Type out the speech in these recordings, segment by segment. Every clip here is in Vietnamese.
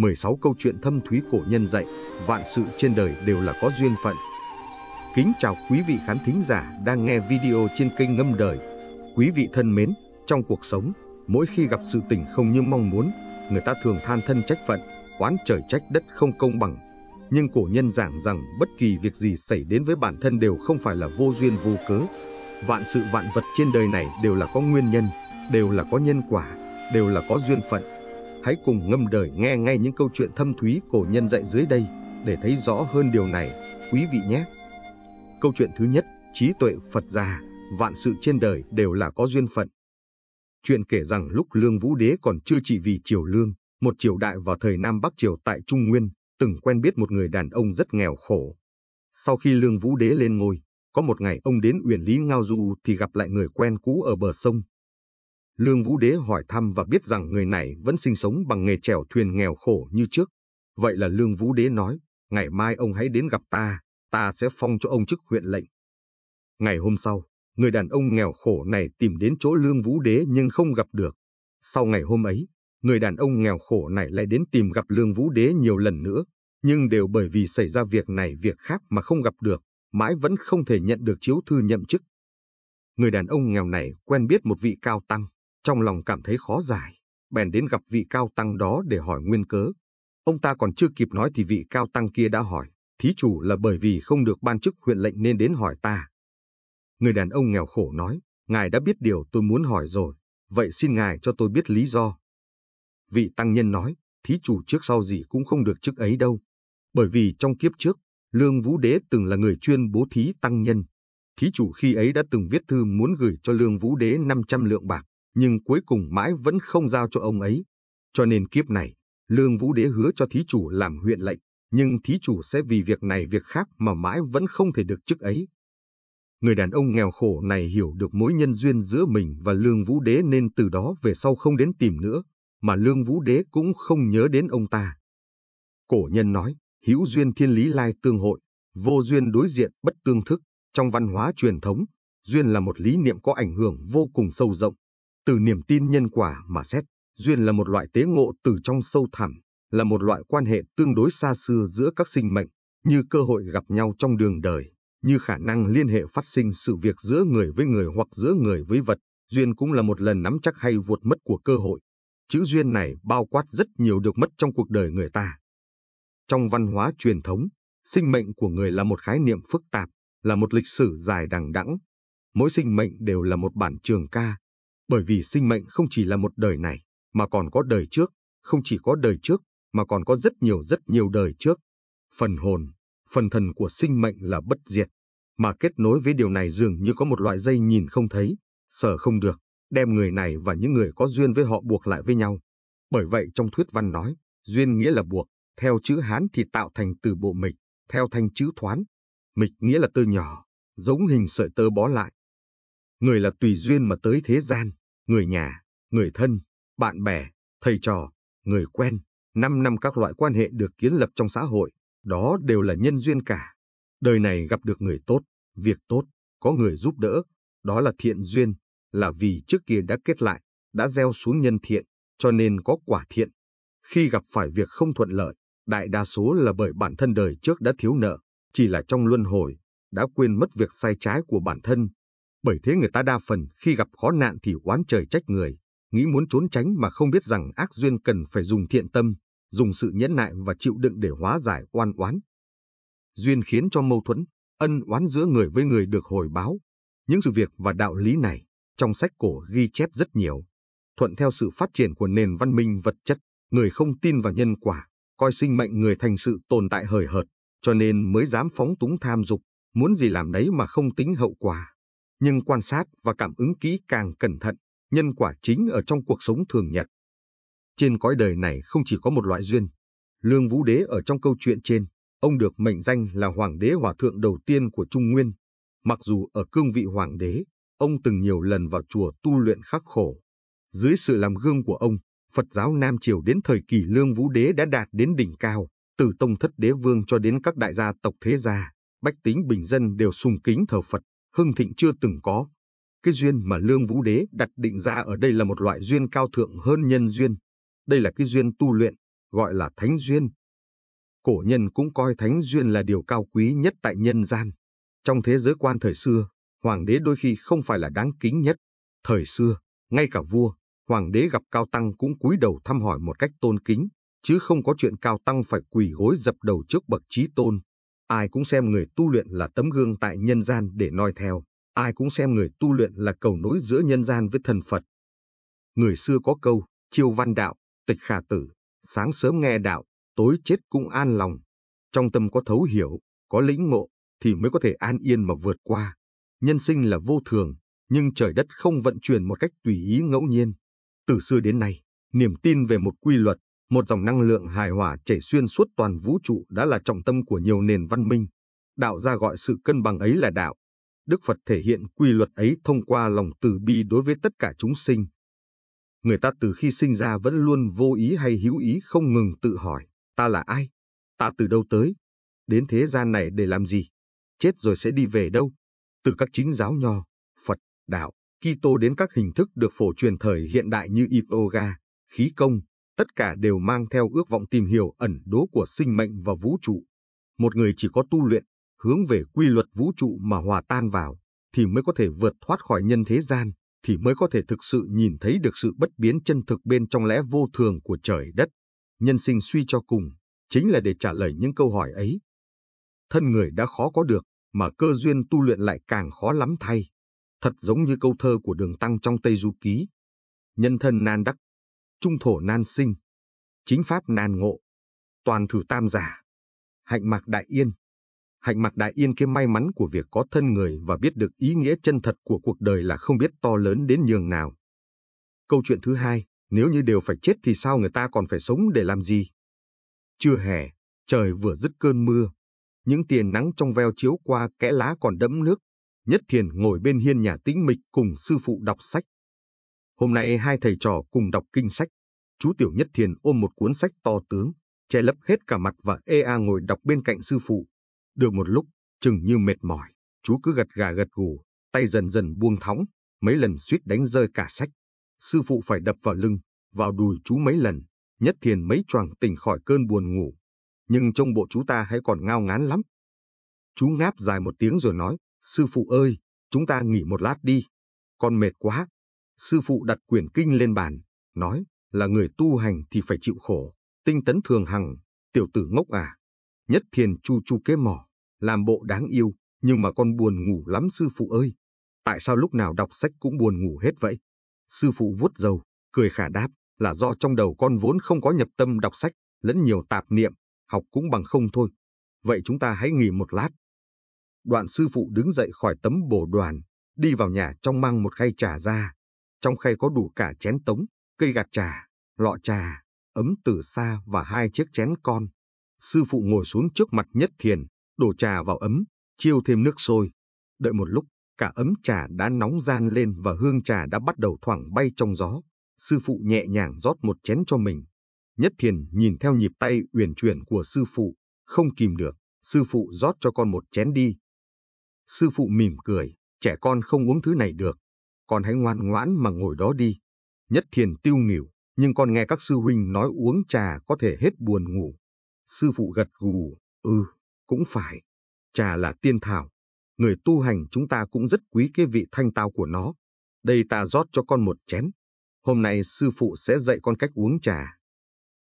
16 câu chuyện thâm thúy cổ nhân dạy, vạn sự trên đời đều là có duyên phận. Kính chào quý vị khán thính giả đang nghe video trên kênh Ngâm Đời. Quý vị thân mến, trong cuộc sống, mỗi khi gặp sự tình không như mong muốn, người ta thường than thân trách phận, oán trời trách đất không công bằng. Nhưng cổ nhân giảng rằng bất kỳ việc gì xảy đến với bản thân đều không phải là vô duyên vô cớ. Vạn sự vạn vật trên đời này đều là có nguyên nhân, đều là có nhân quả, đều là có duyên phận hãy cùng ngâm đời nghe ngay những câu chuyện thâm thúy cổ nhân dạy dưới đây để thấy rõ hơn điều này, quý vị nhé. Câu chuyện thứ nhất, trí tuệ Phật già, vạn sự trên đời đều là có duyên phận. Chuyện kể rằng lúc Lương Vũ Đế còn chưa trị vì Triều Lương, một triều đại vào thời Nam Bắc Triều tại Trung Nguyên, từng quen biết một người đàn ông rất nghèo khổ. Sau khi Lương Vũ Đế lên ngôi, có một ngày ông đến Uyển Lý Ngao Du thì gặp lại người quen cũ ở bờ sông, Lương Vũ Đế hỏi thăm và biết rằng người này vẫn sinh sống bằng nghề chèo thuyền nghèo khổ như trước. Vậy là Lương Vũ Đế nói, ngày mai ông hãy đến gặp ta, ta sẽ phong cho ông chức huyện lệnh. Ngày hôm sau, người đàn ông nghèo khổ này tìm đến chỗ Lương Vũ Đế nhưng không gặp được. Sau ngày hôm ấy, người đàn ông nghèo khổ này lại đến tìm gặp Lương Vũ Đế nhiều lần nữa, nhưng đều bởi vì xảy ra việc này việc khác mà không gặp được, mãi vẫn không thể nhận được chiếu thư nhậm chức. Người đàn ông nghèo này quen biết một vị cao tăng, trong lòng cảm thấy khó giải, bèn đến gặp vị cao tăng đó để hỏi nguyên cớ. Ông ta còn chưa kịp nói thì vị cao tăng kia đã hỏi, thí chủ là bởi vì không được ban chức huyện lệnh nên đến hỏi ta. Người đàn ông nghèo khổ nói, ngài đã biết điều tôi muốn hỏi rồi, vậy xin ngài cho tôi biết lý do. Vị tăng nhân nói, thí chủ trước sau gì cũng không được chức ấy đâu, bởi vì trong kiếp trước, Lương Vũ Đế từng là người chuyên bố thí tăng nhân. Thí chủ khi ấy đã từng viết thư muốn gửi cho Lương Vũ Đế 500 lượng bạc, nhưng cuối cùng mãi vẫn không giao cho ông ấy. Cho nên kiếp này, Lương Vũ Đế hứa cho thí chủ làm huyện lệnh, nhưng thí chủ sẽ vì việc này việc khác mà mãi vẫn không thể được chức ấy. Người đàn ông nghèo khổ này hiểu được mối nhân duyên giữa mình và Lương Vũ Đế nên từ đó về sau không đến tìm nữa, mà Lương Vũ Đế cũng không nhớ đến ông ta. Cổ nhân nói, hữu duyên thiên lý lai tương hội, vô duyên đối diện bất tương thức, trong văn hóa truyền thống, duyên là một lý niệm có ảnh hưởng vô cùng sâu rộng, từ niềm tin nhân quả mà xét, duyên là một loại tế ngộ từ trong sâu thẳm, là một loại quan hệ tương đối xa xưa giữa các sinh mệnh, như cơ hội gặp nhau trong đường đời, như khả năng liên hệ phát sinh sự việc giữa người với người hoặc giữa người với vật. Duyên cũng là một lần nắm chắc hay vụt mất của cơ hội. Chữ duyên này bao quát rất nhiều được mất trong cuộc đời người ta. Trong văn hóa truyền thống, sinh mệnh của người là một khái niệm phức tạp, là một lịch sử dài đằng đẵng. Mỗi sinh mệnh đều là một bản trường ca, bởi vì sinh mệnh không chỉ là một đời này, mà còn có đời trước, không chỉ có đời trước, mà còn có rất nhiều rất nhiều đời trước. Phần hồn, phần thần của sinh mệnh là bất diệt, mà kết nối với điều này dường như có một loại dây nhìn không thấy, sở không được, đem người này và những người có duyên với họ buộc lại với nhau. Bởi vậy trong thuyết văn nói, duyên nghĩa là buộc, theo chữ Hán thì tạo thành từ bộ mịch, theo thanh chữ thoán. Mịch nghĩa là từ nhỏ, giống hình sợi tơ bó lại. Người là tùy duyên mà tới thế gian, người nhà, người thân, bạn bè, thầy trò, người quen, 5 năm các loại quan hệ được kiến lập trong xã hội, đó đều là nhân duyên cả. Đời này gặp được người tốt, việc tốt, có người giúp đỡ, đó là thiện duyên, là vì trước kia đã kết lại, đã gieo xuống nhân thiện, cho nên có quả thiện. Khi gặp phải việc không thuận lợi, đại đa số là bởi bản thân đời trước đã thiếu nợ, chỉ là trong luân hồi, đã quên mất việc sai trái của bản thân, bởi thế người ta đa phần khi gặp khó nạn thì oán trời trách người, nghĩ muốn trốn tránh mà không biết rằng ác duyên cần phải dùng thiện tâm, dùng sự nhẫn nại và chịu đựng để hóa giải oan oán. Duyên khiến cho mâu thuẫn, ân oán giữa người với người được hồi báo. Những sự việc và đạo lý này trong sách cổ ghi chép rất nhiều. Thuận theo sự phát triển của nền văn minh vật chất, người không tin vào nhân quả, coi sinh mệnh người thành sự tồn tại hời hợt, cho nên mới dám phóng túng tham dục, muốn gì làm đấy mà không tính hậu quả nhưng quan sát và cảm ứng kỹ càng cẩn thận, nhân quả chính ở trong cuộc sống thường nhật. Trên cõi đời này không chỉ có một loại duyên. Lương Vũ Đế ở trong câu chuyện trên, ông được mệnh danh là Hoàng đế Hòa Thượng đầu tiên của Trung Nguyên. Mặc dù ở cương vị Hoàng đế, ông từng nhiều lần vào chùa tu luyện khắc khổ. Dưới sự làm gương của ông, Phật giáo Nam Triều đến thời kỳ Lương Vũ Đế đã đạt đến đỉnh cao, từ tông thất đế vương cho đến các đại gia tộc thế gia, bách tính bình dân đều sùng kính thờ Phật hưng thịnh chưa từng có. Cái duyên mà Lương Vũ Đế đặt định ra ở đây là một loại duyên cao thượng hơn nhân duyên. Đây là cái duyên tu luyện, gọi là thánh duyên. Cổ nhân cũng coi thánh duyên là điều cao quý nhất tại nhân gian. Trong thế giới quan thời xưa, hoàng đế đôi khi không phải là đáng kính nhất. Thời xưa, ngay cả vua, hoàng đế gặp cao tăng cũng cúi đầu thăm hỏi một cách tôn kính, chứ không có chuyện cao tăng phải quỳ gối dập đầu trước bậc trí tôn. Ai cũng xem người tu luyện là tấm gương tại nhân gian để noi theo. Ai cũng xem người tu luyện là cầu nối giữa nhân gian với thần Phật. Người xưa có câu, chiêu văn đạo, tịch khả tử, sáng sớm nghe đạo, tối chết cũng an lòng. Trong tâm có thấu hiểu, có lĩnh ngộ, thì mới có thể an yên mà vượt qua. Nhân sinh là vô thường, nhưng trời đất không vận chuyển một cách tùy ý ngẫu nhiên. Từ xưa đến nay, niềm tin về một quy luật một dòng năng lượng hài hòa chảy xuyên suốt toàn vũ trụ đã là trọng tâm của nhiều nền văn minh. Đạo gia gọi sự cân bằng ấy là đạo. Đức Phật thể hiện quy luật ấy thông qua lòng từ bi đối với tất cả chúng sinh. Người ta từ khi sinh ra vẫn luôn vô ý hay hữu ý không ngừng tự hỏi, ta là ai? Ta từ đâu tới? Đến thế gian này để làm gì? Chết rồi sẽ đi về đâu? Từ các chính giáo nho, Phật, Đạo, Kitô đến các hình thức được phổ truyền thời hiện đại như yoga, khí công, tất cả đều mang theo ước vọng tìm hiểu ẩn đố của sinh mệnh và vũ trụ. Một người chỉ có tu luyện, hướng về quy luật vũ trụ mà hòa tan vào, thì mới có thể vượt thoát khỏi nhân thế gian, thì mới có thể thực sự nhìn thấy được sự bất biến chân thực bên trong lẽ vô thường của trời đất. Nhân sinh suy cho cùng, chính là để trả lời những câu hỏi ấy. Thân người đã khó có được, mà cơ duyên tu luyện lại càng khó lắm thay. Thật giống như câu thơ của đường tăng trong Tây Du Ký. Nhân thân nan đắc trung thổ nan sinh, chính pháp nan ngộ, toàn thử tam giả, hạnh mạc đại yên. Hạnh mạc đại yên cái may mắn của việc có thân người và biết được ý nghĩa chân thật của cuộc đời là không biết to lớn đến nhường nào. Câu chuyện thứ hai, nếu như đều phải chết thì sao người ta còn phải sống để làm gì? Chưa hè, trời vừa dứt cơn mưa, những tia nắng trong veo chiếu qua kẽ lá còn đẫm nước, nhất thiền ngồi bên hiên nhà tĩnh mịch cùng sư phụ đọc sách. Hôm nay hai thầy trò cùng đọc kinh sách. Chú Tiểu Nhất Thiền ôm một cuốn sách to tướng, che lấp hết cả mặt và ê a ngồi đọc bên cạnh sư phụ. Được một lúc, chừng như mệt mỏi, chú cứ gật gà gật gù, tay dần dần buông thõng, mấy lần suýt đánh rơi cả sách. Sư phụ phải đập vào lưng, vào đùi chú mấy lần, Nhất Thiền mấy choàng tỉnh khỏi cơn buồn ngủ. Nhưng trong bộ chú ta hãy còn ngao ngán lắm. Chú ngáp dài một tiếng rồi nói, sư phụ ơi, chúng ta nghỉ một lát đi. Con mệt quá, Sư phụ đặt quyển kinh lên bàn, nói là người tu hành thì phải chịu khổ, tinh tấn thường hằng, tiểu tử ngốc à. Nhất thiền chu chu kế mỏ, làm bộ đáng yêu, nhưng mà con buồn ngủ lắm sư phụ ơi. Tại sao lúc nào đọc sách cũng buồn ngủ hết vậy? Sư phụ vuốt dầu cười khả đáp là do trong đầu con vốn không có nhập tâm đọc sách, lẫn nhiều tạp niệm, học cũng bằng không thôi. Vậy chúng ta hãy nghỉ một lát. Đoạn sư phụ đứng dậy khỏi tấm bồ đoàn, đi vào nhà trong mang một khay trà ra, trong khay có đủ cả chén tống, cây gạt trà, lọ trà, ấm từ xa và hai chiếc chén con. Sư phụ ngồi xuống trước mặt nhất thiền, đổ trà vào ấm, chiêu thêm nước sôi. Đợi một lúc, cả ấm trà đã nóng gian lên và hương trà đã bắt đầu thoảng bay trong gió. Sư phụ nhẹ nhàng rót một chén cho mình. Nhất thiền nhìn theo nhịp tay uyển chuyển của sư phụ, không kìm được. Sư phụ rót cho con một chén đi. Sư phụ mỉm cười, trẻ con không uống thứ này được, con hãy ngoan ngoãn mà ngồi đó đi. Nhất thiền tiêu nghỉu, nhưng con nghe các sư huynh nói uống trà có thể hết buồn ngủ. Sư phụ gật gù, ừ, cũng phải. Trà là tiên thảo. Người tu hành chúng ta cũng rất quý cái vị thanh tao của nó. Đây ta rót cho con một chén. Hôm nay sư phụ sẽ dạy con cách uống trà.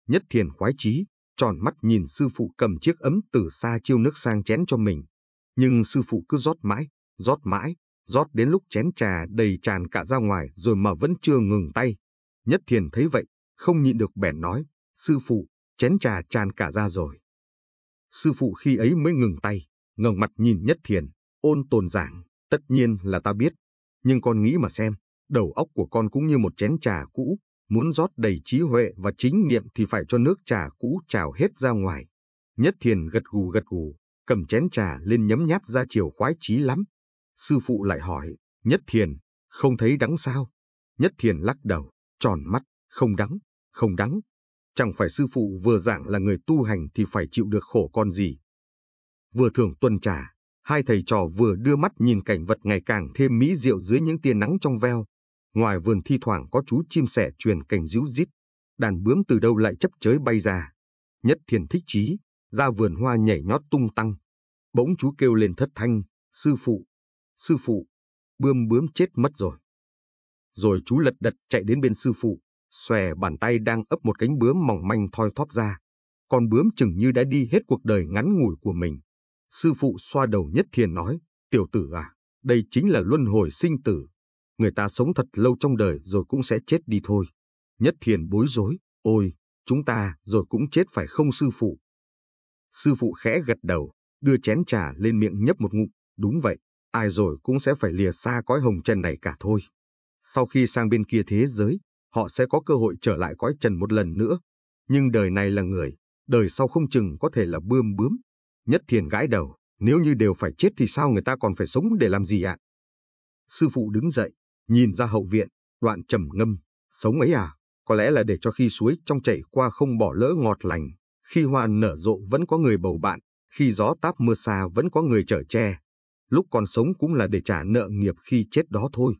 Nhất thiền khoái chí, tròn mắt nhìn sư phụ cầm chiếc ấm từ xa chiêu nước sang chén cho mình. Nhưng sư phụ cứ rót mãi, rót mãi, rót đến lúc chén trà đầy tràn cả ra ngoài rồi mà vẫn chưa ngừng tay. Nhất thiền thấy vậy, không nhịn được bèn nói, sư phụ, chén trà tràn cả ra rồi. Sư phụ khi ấy mới ngừng tay, ngẩng mặt nhìn nhất thiền, ôn tồn giảng, tất nhiên là ta biết, nhưng con nghĩ mà xem, đầu óc của con cũng như một chén trà cũ, muốn rót đầy trí huệ và chính niệm thì phải cho nước trà cũ trào hết ra ngoài. Nhất thiền gật gù gật gù, cầm chén trà lên nhấm nháp ra chiều khoái chí lắm. Sư phụ lại hỏi, nhất thiền, không thấy đắng sao? Nhất thiền lắc đầu, tròn mắt, không đắng, không đắng. Chẳng phải sư phụ vừa giảng là người tu hành thì phải chịu được khổ con gì. Vừa thưởng tuần trả, hai thầy trò vừa đưa mắt nhìn cảnh vật ngày càng thêm mỹ diệu dưới những tia nắng trong veo. Ngoài vườn thi thoảng có chú chim sẻ truyền cảnh ríu rít, đàn bướm từ đâu lại chấp chới bay ra. Nhất thiền thích chí, ra vườn hoa nhảy nhót tung tăng. Bỗng chú kêu lên thất thanh, sư phụ, sư phụ, bươm bướm chết mất rồi. Rồi chú lật đật chạy đến bên sư phụ, xòe bàn tay đang ấp một cánh bướm mỏng manh thoi thóp ra. Con bướm chừng như đã đi hết cuộc đời ngắn ngủi của mình. Sư phụ xoa đầu nhất thiền nói, tiểu tử à, đây chính là luân hồi sinh tử. Người ta sống thật lâu trong đời rồi cũng sẽ chết đi thôi. Nhất thiền bối rối, ôi, chúng ta rồi cũng chết phải không sư phụ? Sư phụ khẽ gật đầu, đưa chén trà lên miệng nhấp một ngụm, đúng vậy, ai rồi cũng sẽ phải lìa xa cõi hồng trần này cả thôi. Sau khi sang bên kia thế giới, họ sẽ có cơ hội trở lại cõi trần một lần nữa. Nhưng đời này là người, đời sau không chừng có thể là bươm bướm. Nhất thiền gãi đầu, nếu như đều phải chết thì sao người ta còn phải sống để làm gì ạ? Sư phụ đứng dậy, nhìn ra hậu viện, đoạn trầm ngâm, sống ấy à, có lẽ là để cho khi suối trong chảy qua không bỏ lỡ ngọt lành, khi hoa nở rộ vẫn có người bầu bạn, khi gió táp mưa xa vẫn có người chở che, lúc còn sống cũng là để trả nợ nghiệp khi chết đó thôi.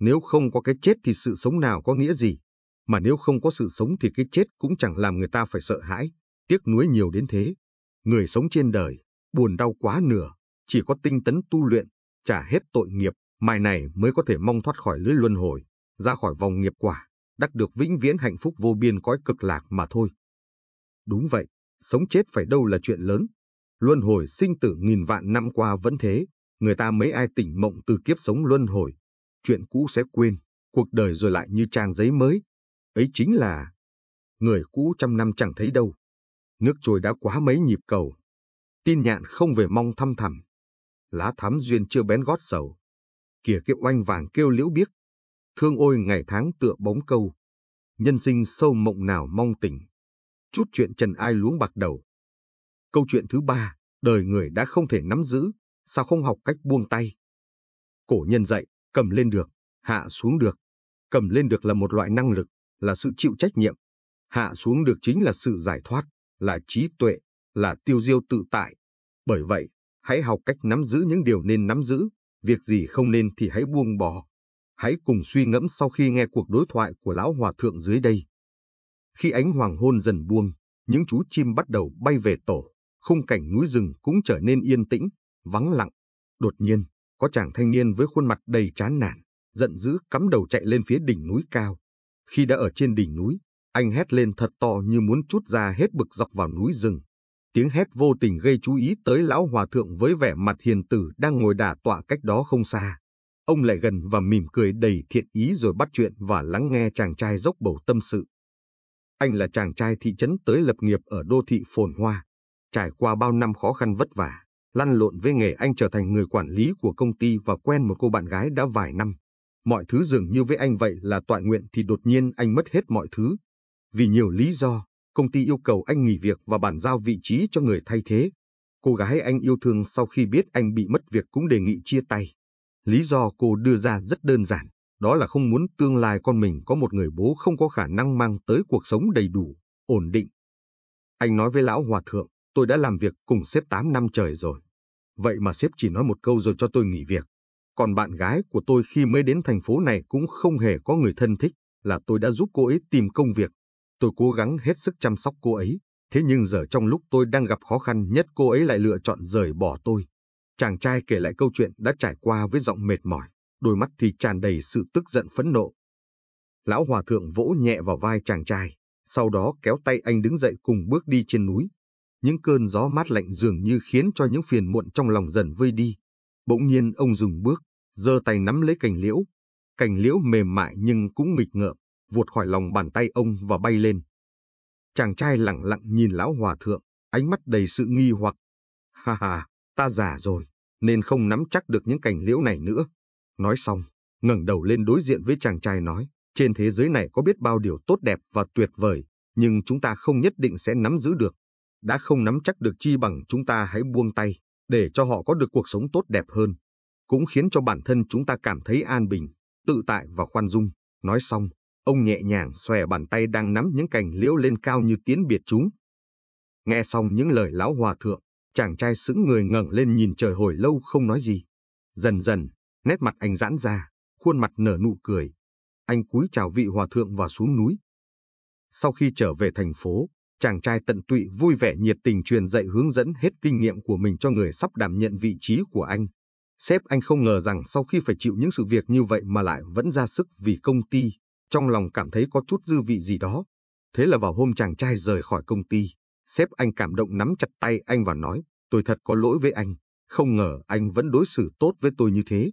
Nếu không có cái chết thì sự sống nào có nghĩa gì? Mà nếu không có sự sống thì cái chết cũng chẳng làm người ta phải sợ hãi, tiếc nuối nhiều đến thế. Người sống trên đời, buồn đau quá nửa, chỉ có tinh tấn tu luyện, trả hết tội nghiệp, mai này mới có thể mong thoát khỏi lưới luân hồi, ra khỏi vòng nghiệp quả, đắc được vĩnh viễn hạnh phúc vô biên cõi cực lạc mà thôi. Đúng vậy, sống chết phải đâu là chuyện lớn. Luân hồi sinh tử nghìn vạn năm qua vẫn thế, người ta mấy ai tỉnh mộng từ kiếp sống luân hồi, chuyện cũ sẽ quên, cuộc đời rồi lại như trang giấy mới. Ấy chính là người cũ trăm năm chẳng thấy đâu. Nước trôi đã quá mấy nhịp cầu. Tin nhạn không về mong thăm thẳm. Lá thám duyên chưa bén gót sầu. Kìa kiệu oanh vàng kêu liễu biếc. Thương ôi ngày tháng tựa bóng câu. Nhân sinh sâu mộng nào mong tỉnh. Chút chuyện trần ai luống bạc đầu. Câu chuyện thứ ba, đời người đã không thể nắm giữ sao không học cách buông tay? Cổ nhân dạy, cầm lên được, hạ xuống được. Cầm lên được là một loại năng lực, là sự chịu trách nhiệm. Hạ xuống được chính là sự giải thoát, là trí tuệ, là tiêu diêu tự tại. Bởi vậy, hãy học cách nắm giữ những điều nên nắm giữ, việc gì không nên thì hãy buông bỏ. Hãy cùng suy ngẫm sau khi nghe cuộc đối thoại của Lão Hòa Thượng dưới đây. Khi ánh hoàng hôn dần buông, những chú chim bắt đầu bay về tổ, khung cảnh núi rừng cũng trở nên yên tĩnh, vắng lặng. Đột nhiên, có chàng thanh niên với khuôn mặt đầy chán nản, giận dữ cắm đầu chạy lên phía đỉnh núi cao. Khi đã ở trên đỉnh núi, anh hét lên thật to như muốn chút ra hết bực dọc vào núi rừng. Tiếng hét vô tình gây chú ý tới lão hòa thượng với vẻ mặt hiền tử đang ngồi đả tọa cách đó không xa. Ông lại gần và mỉm cười đầy thiện ý rồi bắt chuyện và lắng nghe chàng trai dốc bầu tâm sự. Anh là chàng trai thị trấn tới lập nghiệp ở đô thị phồn hoa, trải qua bao năm khó khăn vất vả lăn lộn với nghề anh trở thành người quản lý của công ty và quen một cô bạn gái đã vài năm. Mọi thứ dường như với anh vậy là tọa nguyện thì đột nhiên anh mất hết mọi thứ. Vì nhiều lý do, công ty yêu cầu anh nghỉ việc và bàn giao vị trí cho người thay thế. Cô gái anh yêu thương sau khi biết anh bị mất việc cũng đề nghị chia tay. Lý do cô đưa ra rất đơn giản, đó là không muốn tương lai con mình có một người bố không có khả năng mang tới cuộc sống đầy đủ, ổn định. Anh nói với lão hòa thượng, Tôi đã làm việc cùng sếp 8 năm trời rồi. Vậy mà sếp chỉ nói một câu rồi cho tôi nghỉ việc. Còn bạn gái của tôi khi mới đến thành phố này cũng không hề có người thân thích, là tôi đã giúp cô ấy tìm công việc. Tôi cố gắng hết sức chăm sóc cô ấy, thế nhưng giờ trong lúc tôi đang gặp khó khăn nhất cô ấy lại lựa chọn rời bỏ tôi. Chàng trai kể lại câu chuyện đã trải qua với giọng mệt mỏi, đôi mắt thì tràn đầy sự tức giận phẫn nộ. Lão hòa thượng vỗ nhẹ vào vai chàng trai, sau đó kéo tay anh đứng dậy cùng bước đi trên núi, những cơn gió mát lạnh dường như khiến cho những phiền muộn trong lòng dần vơi đi. Bỗng nhiên ông dừng bước, giơ tay nắm lấy cành liễu. Cành liễu mềm mại nhưng cũng nghịch ngợm, vuột khỏi lòng bàn tay ông và bay lên. Chàng trai lặng lặng nhìn lão hòa thượng, ánh mắt đầy sự nghi hoặc. Ha ha, ta già rồi, nên không nắm chắc được những cành liễu này nữa. Nói xong, ngẩng đầu lên đối diện với chàng trai nói, trên thế giới này có biết bao điều tốt đẹp và tuyệt vời, nhưng chúng ta không nhất định sẽ nắm giữ được đã không nắm chắc được chi bằng chúng ta hãy buông tay, để cho họ có được cuộc sống tốt đẹp hơn, cũng khiến cho bản thân chúng ta cảm thấy an bình, tự tại và khoan dung. Nói xong, ông nhẹ nhàng xòe bàn tay đang nắm những cành liễu lên cao như tiến biệt chúng. Nghe xong những lời lão hòa thượng, chàng trai sững người ngẩng lên nhìn trời hồi lâu không nói gì. Dần dần, nét mặt anh giãn ra, khuôn mặt nở nụ cười. Anh cúi chào vị hòa thượng và xuống núi. Sau khi trở về thành phố, chàng trai tận tụy vui vẻ nhiệt tình truyền dạy hướng dẫn hết kinh nghiệm của mình cho người sắp đảm nhận vị trí của anh. Sếp anh không ngờ rằng sau khi phải chịu những sự việc như vậy mà lại vẫn ra sức vì công ty, trong lòng cảm thấy có chút dư vị gì đó. Thế là vào hôm chàng trai rời khỏi công ty, sếp anh cảm động nắm chặt tay anh và nói, tôi thật có lỗi với anh, không ngờ anh vẫn đối xử tốt với tôi như thế.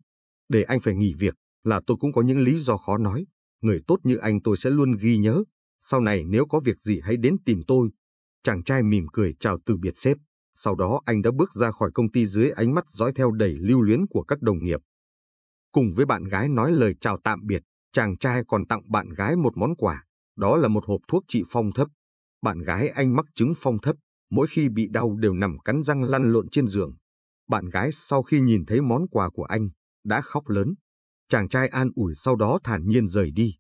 Để anh phải nghỉ việc là tôi cũng có những lý do khó nói, người tốt như anh tôi sẽ luôn ghi nhớ, sau này nếu có việc gì hãy đến tìm tôi. Chàng trai mỉm cười chào từ biệt sếp. Sau đó anh đã bước ra khỏi công ty dưới ánh mắt dõi theo đầy lưu luyến của các đồng nghiệp. Cùng với bạn gái nói lời chào tạm biệt, chàng trai còn tặng bạn gái một món quà. Đó là một hộp thuốc trị phong thấp. Bạn gái anh mắc chứng phong thấp, mỗi khi bị đau đều nằm cắn răng lăn lộn trên giường. Bạn gái sau khi nhìn thấy món quà của anh, đã khóc lớn. Chàng trai an ủi sau đó thản nhiên rời đi.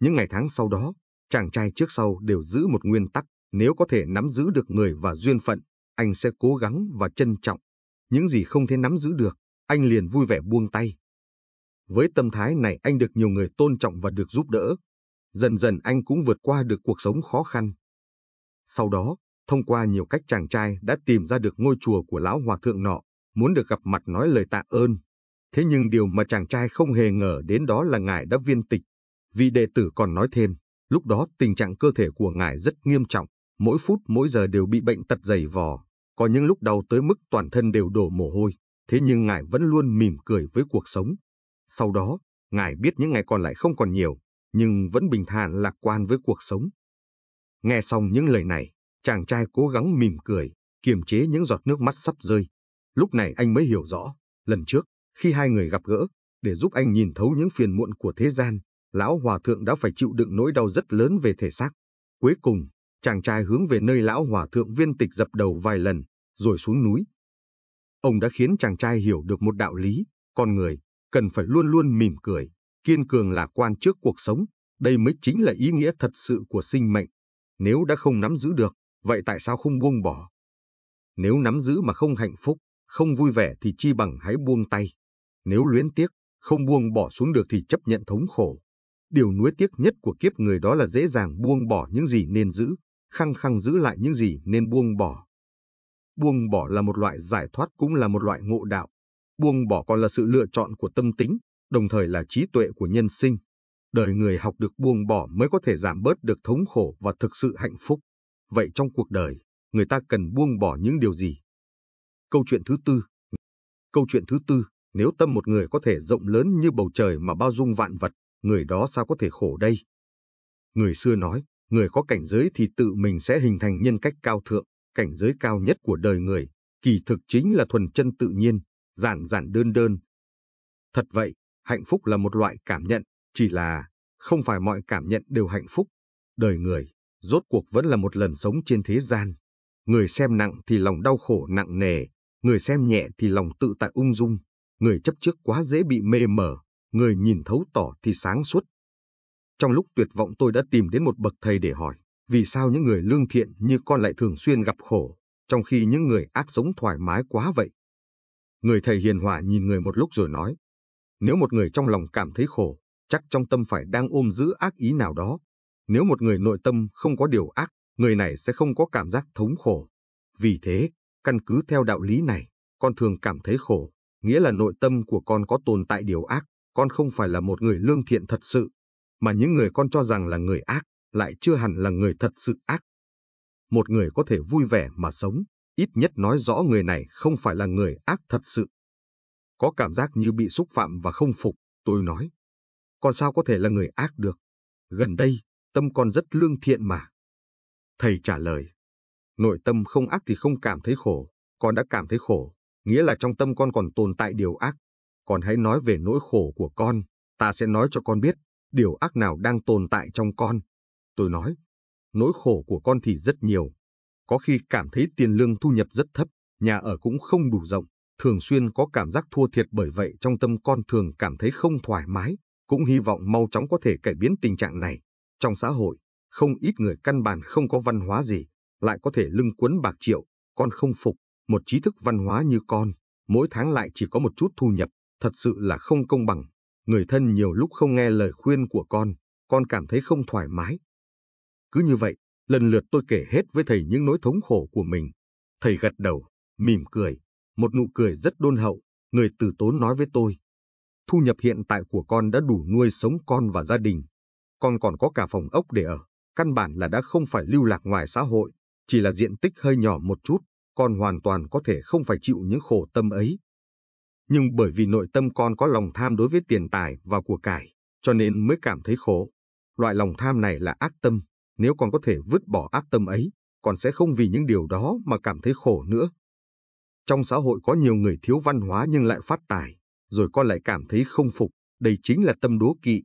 Những ngày tháng sau đó, Chàng trai trước sau đều giữ một nguyên tắc, nếu có thể nắm giữ được người và duyên phận, anh sẽ cố gắng và trân trọng. Những gì không thể nắm giữ được, anh liền vui vẻ buông tay. Với tâm thái này anh được nhiều người tôn trọng và được giúp đỡ. Dần dần anh cũng vượt qua được cuộc sống khó khăn. Sau đó, thông qua nhiều cách chàng trai đã tìm ra được ngôi chùa của lão hòa thượng nọ, muốn được gặp mặt nói lời tạ ơn. Thế nhưng điều mà chàng trai không hề ngờ đến đó là ngài đã viên tịch. Vị đệ tử còn nói thêm, Lúc đó tình trạng cơ thể của ngài rất nghiêm trọng, mỗi phút mỗi giờ đều bị bệnh tật dày vò, có những lúc đau tới mức toàn thân đều đổ mồ hôi, thế nhưng ngài vẫn luôn mỉm cười với cuộc sống. Sau đó, ngài biết những ngày còn lại không còn nhiều, nhưng vẫn bình thản lạc quan với cuộc sống. Nghe xong những lời này, chàng trai cố gắng mỉm cười, kiềm chế những giọt nước mắt sắp rơi. Lúc này anh mới hiểu rõ, lần trước, khi hai người gặp gỡ, để giúp anh nhìn thấu những phiền muộn của thế gian, lão hòa thượng đã phải chịu đựng nỗi đau rất lớn về thể xác. Cuối cùng, chàng trai hướng về nơi lão hòa thượng viên tịch dập đầu vài lần, rồi xuống núi. Ông đã khiến chàng trai hiểu được một đạo lý, con người, cần phải luôn luôn mỉm cười, kiên cường lạc quan trước cuộc sống, đây mới chính là ý nghĩa thật sự của sinh mệnh. Nếu đã không nắm giữ được, vậy tại sao không buông bỏ? Nếu nắm giữ mà không hạnh phúc, không vui vẻ thì chi bằng hãy buông tay. Nếu luyến tiếc, không buông bỏ xuống được thì chấp nhận thống khổ. Điều nuối tiếc nhất của kiếp người đó là dễ dàng buông bỏ những gì nên giữ, khăng khăng giữ lại những gì nên buông bỏ. Buông bỏ là một loại giải thoát cũng là một loại ngộ đạo. Buông bỏ còn là sự lựa chọn của tâm tính, đồng thời là trí tuệ của nhân sinh. Đời người học được buông bỏ mới có thể giảm bớt được thống khổ và thực sự hạnh phúc. Vậy trong cuộc đời, người ta cần buông bỏ những điều gì? Câu chuyện thứ tư Câu chuyện thứ tư, nếu tâm một người có thể rộng lớn như bầu trời mà bao dung vạn vật, người đó sao có thể khổ đây? Người xưa nói, người có cảnh giới thì tự mình sẽ hình thành nhân cách cao thượng, cảnh giới cao nhất của đời người, kỳ thực chính là thuần chân tự nhiên, giản giản đơn đơn. Thật vậy, hạnh phúc là một loại cảm nhận, chỉ là không phải mọi cảm nhận đều hạnh phúc. Đời người, rốt cuộc vẫn là một lần sống trên thế gian. Người xem nặng thì lòng đau khổ nặng nề, người xem nhẹ thì lòng tự tại ung dung, người chấp trước quá dễ bị mê mờ, người nhìn thấu tỏ thì sáng suốt. Trong lúc tuyệt vọng tôi đã tìm đến một bậc thầy để hỏi, vì sao những người lương thiện như con lại thường xuyên gặp khổ, trong khi những người ác sống thoải mái quá vậy? Người thầy hiền hòa nhìn người một lúc rồi nói, nếu một người trong lòng cảm thấy khổ, chắc trong tâm phải đang ôm giữ ác ý nào đó. Nếu một người nội tâm không có điều ác, người này sẽ không có cảm giác thống khổ. Vì thế, căn cứ theo đạo lý này, con thường cảm thấy khổ, nghĩa là nội tâm của con có tồn tại điều ác, con không phải là một người lương thiện thật sự, mà những người con cho rằng là người ác lại chưa hẳn là người thật sự ác. Một người có thể vui vẻ mà sống, ít nhất nói rõ người này không phải là người ác thật sự. Có cảm giác như bị xúc phạm và không phục, tôi nói. Con sao có thể là người ác được? Gần đây, tâm con rất lương thiện mà. Thầy trả lời. Nội tâm không ác thì không cảm thấy khổ, con đã cảm thấy khổ, nghĩa là trong tâm con còn tồn tại điều ác, còn hãy nói về nỗi khổ của con, ta sẽ nói cho con biết điều ác nào đang tồn tại trong con. Tôi nói, nỗi khổ của con thì rất nhiều. Có khi cảm thấy tiền lương thu nhập rất thấp, nhà ở cũng không đủ rộng, thường xuyên có cảm giác thua thiệt bởi vậy trong tâm con thường cảm thấy không thoải mái, cũng hy vọng mau chóng có thể cải biến tình trạng này. Trong xã hội, không ít người căn bản không có văn hóa gì, lại có thể lưng quấn bạc triệu, con không phục, một trí thức văn hóa như con, mỗi tháng lại chỉ có một chút thu nhập, Thật sự là không công bằng. Người thân nhiều lúc không nghe lời khuyên của con, con cảm thấy không thoải mái. Cứ như vậy, lần lượt tôi kể hết với thầy những nỗi thống khổ của mình. Thầy gật đầu, mỉm cười, một nụ cười rất đôn hậu, người tử tốn nói với tôi. Thu nhập hiện tại của con đã đủ nuôi sống con và gia đình. Con còn có cả phòng ốc để ở, căn bản là đã không phải lưu lạc ngoài xã hội, chỉ là diện tích hơi nhỏ một chút, con hoàn toàn có thể không phải chịu những khổ tâm ấy nhưng bởi vì nội tâm con có lòng tham đối với tiền tài và của cải, cho nên mới cảm thấy khổ. Loại lòng tham này là ác tâm, nếu con có thể vứt bỏ ác tâm ấy, con sẽ không vì những điều đó mà cảm thấy khổ nữa. Trong xã hội có nhiều người thiếu văn hóa nhưng lại phát tài, rồi con lại cảm thấy không phục, đây chính là tâm đố kỵ.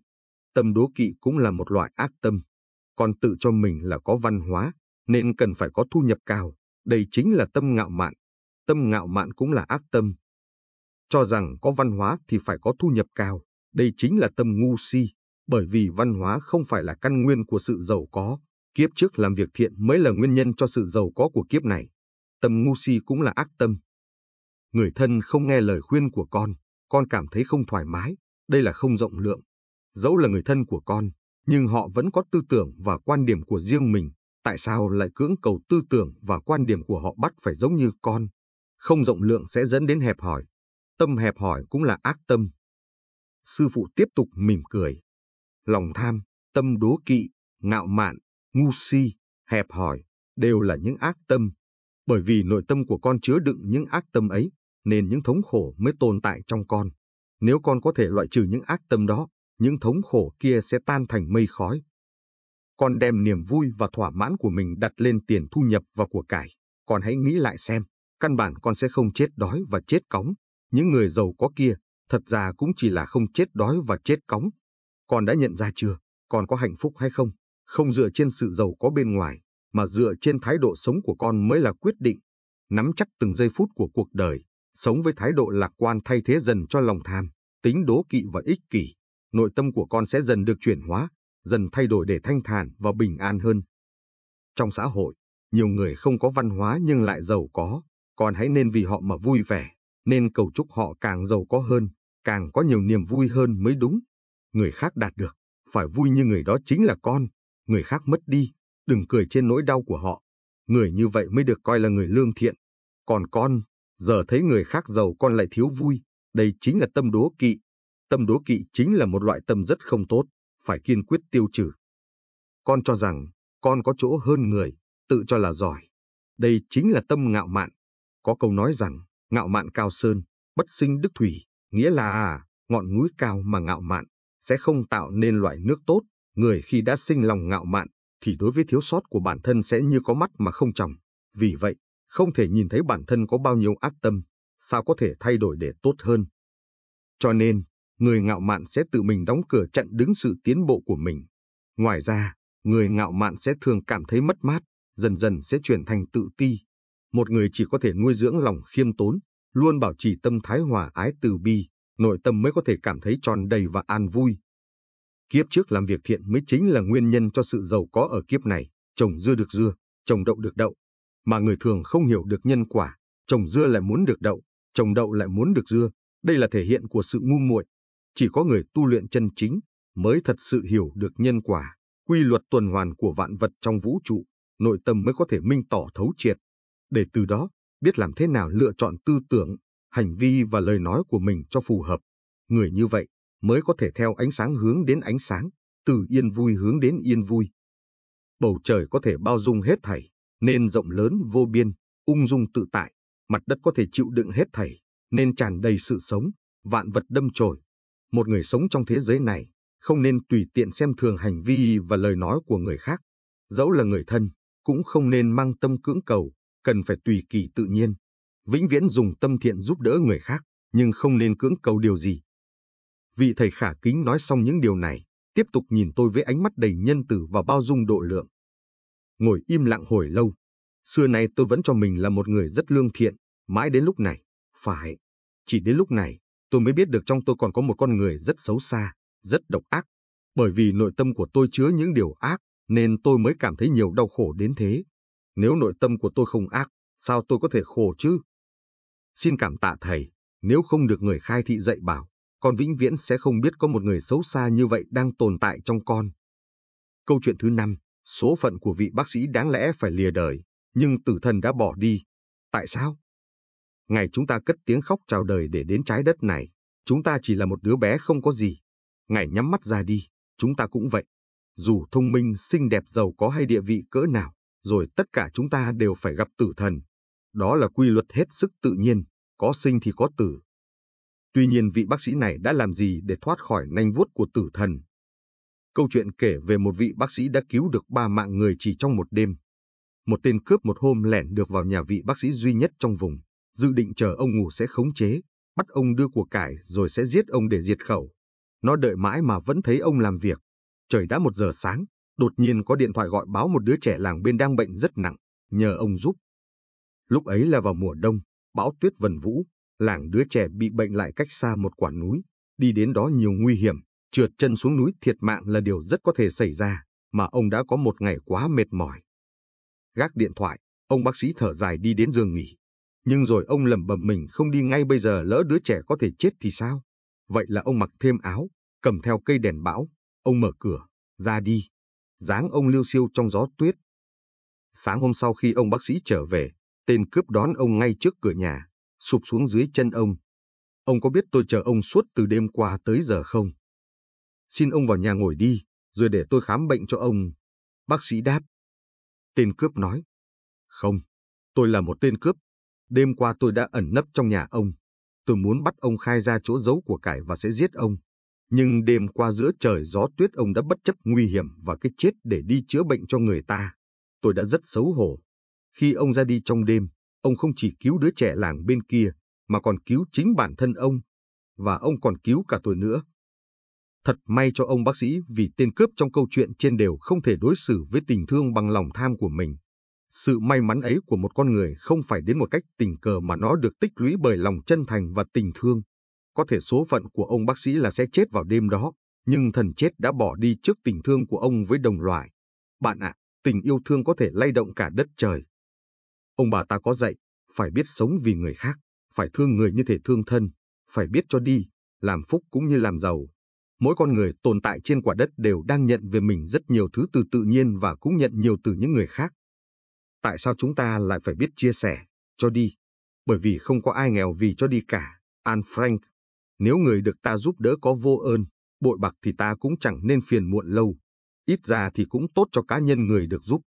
Tâm đố kỵ cũng là một loại ác tâm. Con tự cho mình là có văn hóa, nên cần phải có thu nhập cao, đây chính là tâm ngạo mạn. Tâm ngạo mạn cũng là ác tâm, cho rằng có văn hóa thì phải có thu nhập cao. Đây chính là tâm ngu si, bởi vì văn hóa không phải là căn nguyên của sự giàu có. Kiếp trước làm việc thiện mới là nguyên nhân cho sự giàu có của kiếp này. Tâm ngu si cũng là ác tâm. Người thân không nghe lời khuyên của con, con cảm thấy không thoải mái, đây là không rộng lượng. Dẫu là người thân của con, nhưng họ vẫn có tư tưởng và quan điểm của riêng mình. Tại sao lại cưỡng cầu tư tưởng và quan điểm của họ bắt phải giống như con? Không rộng lượng sẽ dẫn đến hẹp hòi, tâm hẹp hòi cũng là ác tâm. Sư phụ tiếp tục mỉm cười. Lòng tham, tâm đố kỵ, ngạo mạn, ngu si, hẹp hòi đều là những ác tâm. Bởi vì nội tâm của con chứa đựng những ác tâm ấy, nên những thống khổ mới tồn tại trong con. Nếu con có thể loại trừ những ác tâm đó, những thống khổ kia sẽ tan thành mây khói. Con đem niềm vui và thỏa mãn của mình đặt lên tiền thu nhập và của cải. Con hãy nghĩ lại xem, căn bản con sẽ không chết đói và chết cống những người giàu có kia thật ra cũng chỉ là không chết đói và chết cóng. Con đã nhận ra chưa, con có hạnh phúc hay không? Không dựa trên sự giàu có bên ngoài, mà dựa trên thái độ sống của con mới là quyết định. Nắm chắc từng giây phút của cuộc đời, sống với thái độ lạc quan thay thế dần cho lòng tham, tính đố kỵ và ích kỷ. Nội tâm của con sẽ dần được chuyển hóa, dần thay đổi để thanh thản và bình an hơn. Trong xã hội, nhiều người không có văn hóa nhưng lại giàu có, con hãy nên vì họ mà vui vẻ nên cầu chúc họ càng giàu có hơn, càng có nhiều niềm vui hơn mới đúng. Người khác đạt được, phải vui như người đó chính là con, người khác mất đi, đừng cười trên nỗi đau của họ. Người như vậy mới được coi là người lương thiện. Còn con, giờ thấy người khác giàu con lại thiếu vui, đây chính là tâm đố kỵ. Tâm đố kỵ chính là một loại tâm rất không tốt, phải kiên quyết tiêu trừ. Con cho rằng, con có chỗ hơn người, tự cho là giỏi. Đây chính là tâm ngạo mạn. Có câu nói rằng, Ngạo mạn cao sơn, bất sinh đức thủy, nghĩa là à, ngọn núi cao mà ngạo mạn sẽ không tạo nên loại nước tốt. Người khi đã sinh lòng ngạo mạn thì đối với thiếu sót của bản thân sẽ như có mắt mà không tròng. Vì vậy, không thể nhìn thấy bản thân có bao nhiêu ác tâm, sao có thể thay đổi để tốt hơn. Cho nên, người ngạo mạn sẽ tự mình đóng cửa chặn đứng sự tiến bộ của mình. Ngoài ra, người ngạo mạn sẽ thường cảm thấy mất mát, dần dần sẽ chuyển thành tự ti, một người chỉ có thể nuôi dưỡng lòng khiêm tốn, luôn bảo trì tâm thái hòa ái từ bi, nội tâm mới có thể cảm thấy tròn đầy và an vui. Kiếp trước làm việc thiện mới chính là nguyên nhân cho sự giàu có ở kiếp này, trồng dưa được dưa, trồng đậu được đậu, mà người thường không hiểu được nhân quả, trồng dưa lại muốn được đậu, trồng đậu lại muốn được dưa, đây là thể hiện của sự ngu muội. Chỉ có người tu luyện chân chính mới thật sự hiểu được nhân quả, quy luật tuần hoàn của vạn vật trong vũ trụ, nội tâm mới có thể minh tỏ thấu triệt để từ đó biết làm thế nào lựa chọn tư tưởng, hành vi và lời nói của mình cho phù hợp. Người như vậy mới có thể theo ánh sáng hướng đến ánh sáng, từ yên vui hướng đến yên vui. Bầu trời có thể bao dung hết thảy, nên rộng lớn vô biên, ung dung tự tại, mặt đất có thể chịu đựng hết thảy, nên tràn đầy sự sống, vạn vật đâm chồi. Một người sống trong thế giới này không nên tùy tiện xem thường hành vi và lời nói của người khác, dẫu là người thân, cũng không nên mang tâm cưỡng cầu, cần phải tùy kỳ tự nhiên, vĩnh viễn dùng tâm thiện giúp đỡ người khác, nhưng không nên cưỡng cầu điều gì. Vị thầy khả kính nói xong những điều này, tiếp tục nhìn tôi với ánh mắt đầy nhân từ và bao dung độ lượng. Ngồi im lặng hồi lâu, xưa nay tôi vẫn cho mình là một người rất lương thiện, mãi đến lúc này, phải, chỉ đến lúc này, tôi mới biết được trong tôi còn có một con người rất xấu xa, rất độc ác. Bởi vì nội tâm của tôi chứa những điều ác, nên tôi mới cảm thấy nhiều đau khổ đến thế. Nếu nội tâm của tôi không ác, sao tôi có thể khổ chứ? Xin cảm tạ thầy, nếu không được người khai thị dạy bảo, con vĩnh viễn sẽ không biết có một người xấu xa như vậy đang tồn tại trong con. Câu chuyện thứ năm, số phận của vị bác sĩ đáng lẽ phải lìa đời, nhưng tử thần đã bỏ đi. Tại sao? Ngày chúng ta cất tiếng khóc chào đời để đến trái đất này, chúng ta chỉ là một đứa bé không có gì. Ngày nhắm mắt ra đi, chúng ta cũng vậy. Dù thông minh, xinh đẹp, giàu có hay địa vị cỡ nào, rồi tất cả chúng ta đều phải gặp tử thần. Đó là quy luật hết sức tự nhiên, có sinh thì có tử. Tuy nhiên vị bác sĩ này đã làm gì để thoát khỏi nanh vuốt của tử thần? Câu chuyện kể về một vị bác sĩ đã cứu được ba mạng người chỉ trong một đêm. Một tên cướp một hôm lẻn được vào nhà vị bác sĩ duy nhất trong vùng, dự định chờ ông ngủ sẽ khống chế, bắt ông đưa của cải rồi sẽ giết ông để diệt khẩu. Nó đợi mãi mà vẫn thấy ông làm việc. Trời đã một giờ sáng, Đột nhiên có điện thoại gọi báo một đứa trẻ làng bên đang bệnh rất nặng, nhờ ông giúp. Lúc ấy là vào mùa đông, bão tuyết vần vũ, làng đứa trẻ bị bệnh lại cách xa một quả núi, đi đến đó nhiều nguy hiểm, trượt chân xuống núi thiệt mạng là điều rất có thể xảy ra, mà ông đã có một ngày quá mệt mỏi. Gác điện thoại, ông bác sĩ thở dài đi đến giường nghỉ. Nhưng rồi ông lầm bầm mình không đi ngay bây giờ lỡ đứa trẻ có thể chết thì sao? Vậy là ông mặc thêm áo, cầm theo cây đèn bão, ông mở cửa, ra đi dáng ông liêu siêu trong gió tuyết. Sáng hôm sau khi ông bác sĩ trở về, tên cướp đón ông ngay trước cửa nhà, sụp xuống dưới chân ông. Ông có biết tôi chờ ông suốt từ đêm qua tới giờ không? Xin ông vào nhà ngồi đi, rồi để tôi khám bệnh cho ông. Bác sĩ đáp. Tên cướp nói. Không, tôi là một tên cướp. Đêm qua tôi đã ẩn nấp trong nhà ông. Tôi muốn bắt ông khai ra chỗ giấu của cải và sẽ giết ông. Nhưng đêm qua giữa trời gió tuyết ông đã bất chấp nguy hiểm và cái chết để đi chữa bệnh cho người ta. Tôi đã rất xấu hổ. Khi ông ra đi trong đêm, ông không chỉ cứu đứa trẻ làng bên kia, mà còn cứu chính bản thân ông. Và ông còn cứu cả tôi nữa. Thật may cho ông bác sĩ vì tên cướp trong câu chuyện trên đều không thể đối xử với tình thương bằng lòng tham của mình. Sự may mắn ấy của một con người không phải đến một cách tình cờ mà nó được tích lũy bởi lòng chân thành và tình thương. Có thể số phận của ông bác sĩ là sẽ chết vào đêm đó, nhưng thần chết đã bỏ đi trước tình thương của ông với đồng loại. Bạn ạ, à, tình yêu thương có thể lay động cả đất trời. Ông bà ta có dạy, phải biết sống vì người khác, phải thương người như thể thương thân, phải biết cho đi, làm phúc cũng như làm giàu. Mỗi con người tồn tại trên quả đất đều đang nhận về mình rất nhiều thứ từ tự nhiên và cũng nhận nhiều từ những người khác. Tại sao chúng ta lại phải biết chia sẻ, cho đi? Bởi vì không có ai nghèo vì cho đi cả, Anne Frank. Nếu người được ta giúp đỡ có vô ơn, bội bạc thì ta cũng chẳng nên phiền muộn lâu. Ít ra thì cũng tốt cho cá nhân người được giúp.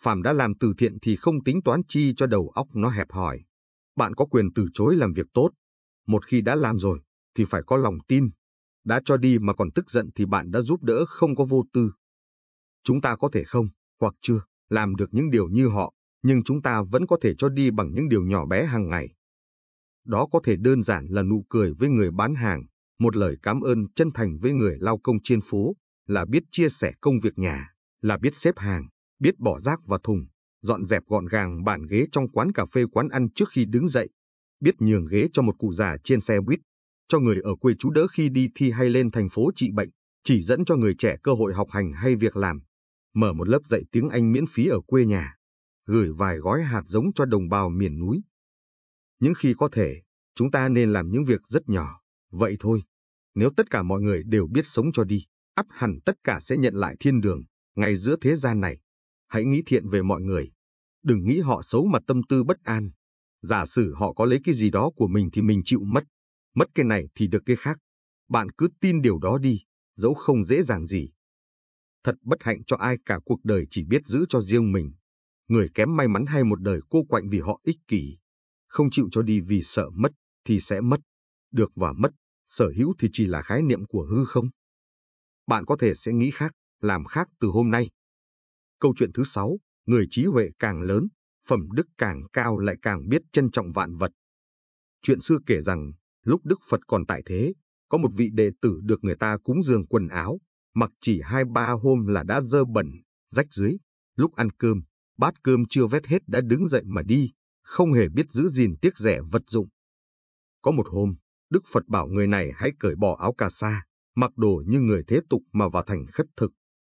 Phạm đã làm từ thiện thì không tính toán chi cho đầu óc nó hẹp hòi. Bạn có quyền từ chối làm việc tốt. Một khi đã làm rồi, thì phải có lòng tin. Đã cho đi mà còn tức giận thì bạn đã giúp đỡ không có vô tư. Chúng ta có thể không, hoặc chưa, làm được những điều như họ, nhưng chúng ta vẫn có thể cho đi bằng những điều nhỏ bé hàng ngày. Đó có thể đơn giản là nụ cười với người bán hàng, một lời cảm ơn chân thành với người lao công trên phố, là biết chia sẻ công việc nhà, là biết xếp hàng, biết bỏ rác vào thùng, dọn dẹp gọn gàng bàn ghế trong quán cà phê quán ăn trước khi đứng dậy, biết nhường ghế cho một cụ già trên xe buýt, cho người ở quê chú đỡ khi đi thi hay lên thành phố trị bệnh, chỉ dẫn cho người trẻ cơ hội học hành hay việc làm, mở một lớp dạy tiếng Anh miễn phí ở quê nhà, gửi vài gói hạt giống cho đồng bào miền núi, những khi có thể, chúng ta nên làm những việc rất nhỏ, vậy thôi. Nếu tất cả mọi người đều biết sống cho đi, ắt hẳn tất cả sẽ nhận lại thiên đường, ngay giữa thế gian này. Hãy nghĩ thiện về mọi người. Đừng nghĩ họ xấu mà tâm tư bất an. Giả sử họ có lấy cái gì đó của mình thì mình chịu mất. Mất cái này thì được cái khác. Bạn cứ tin điều đó đi, dẫu không dễ dàng gì. Thật bất hạnh cho ai cả cuộc đời chỉ biết giữ cho riêng mình. Người kém may mắn hay một đời cô quạnh vì họ ích kỷ, không chịu cho đi vì sợ mất thì sẽ mất, được và mất, sở hữu thì chỉ là khái niệm của hư không. Bạn có thể sẽ nghĩ khác, làm khác từ hôm nay. Câu chuyện thứ sáu, người trí huệ càng lớn, phẩm đức càng cao lại càng biết trân trọng vạn vật. Chuyện xưa kể rằng, lúc Đức Phật còn tại thế, có một vị đệ tử được người ta cúng dường quần áo, mặc chỉ hai ba hôm là đã dơ bẩn, rách dưới. Lúc ăn cơm, bát cơm chưa vét hết đã đứng dậy mà đi, không hề biết giữ gìn tiếc rẻ vật dụng. Có một hôm, Đức Phật bảo người này hãy cởi bỏ áo cà sa, mặc đồ như người thế tục mà vào thành khất thực.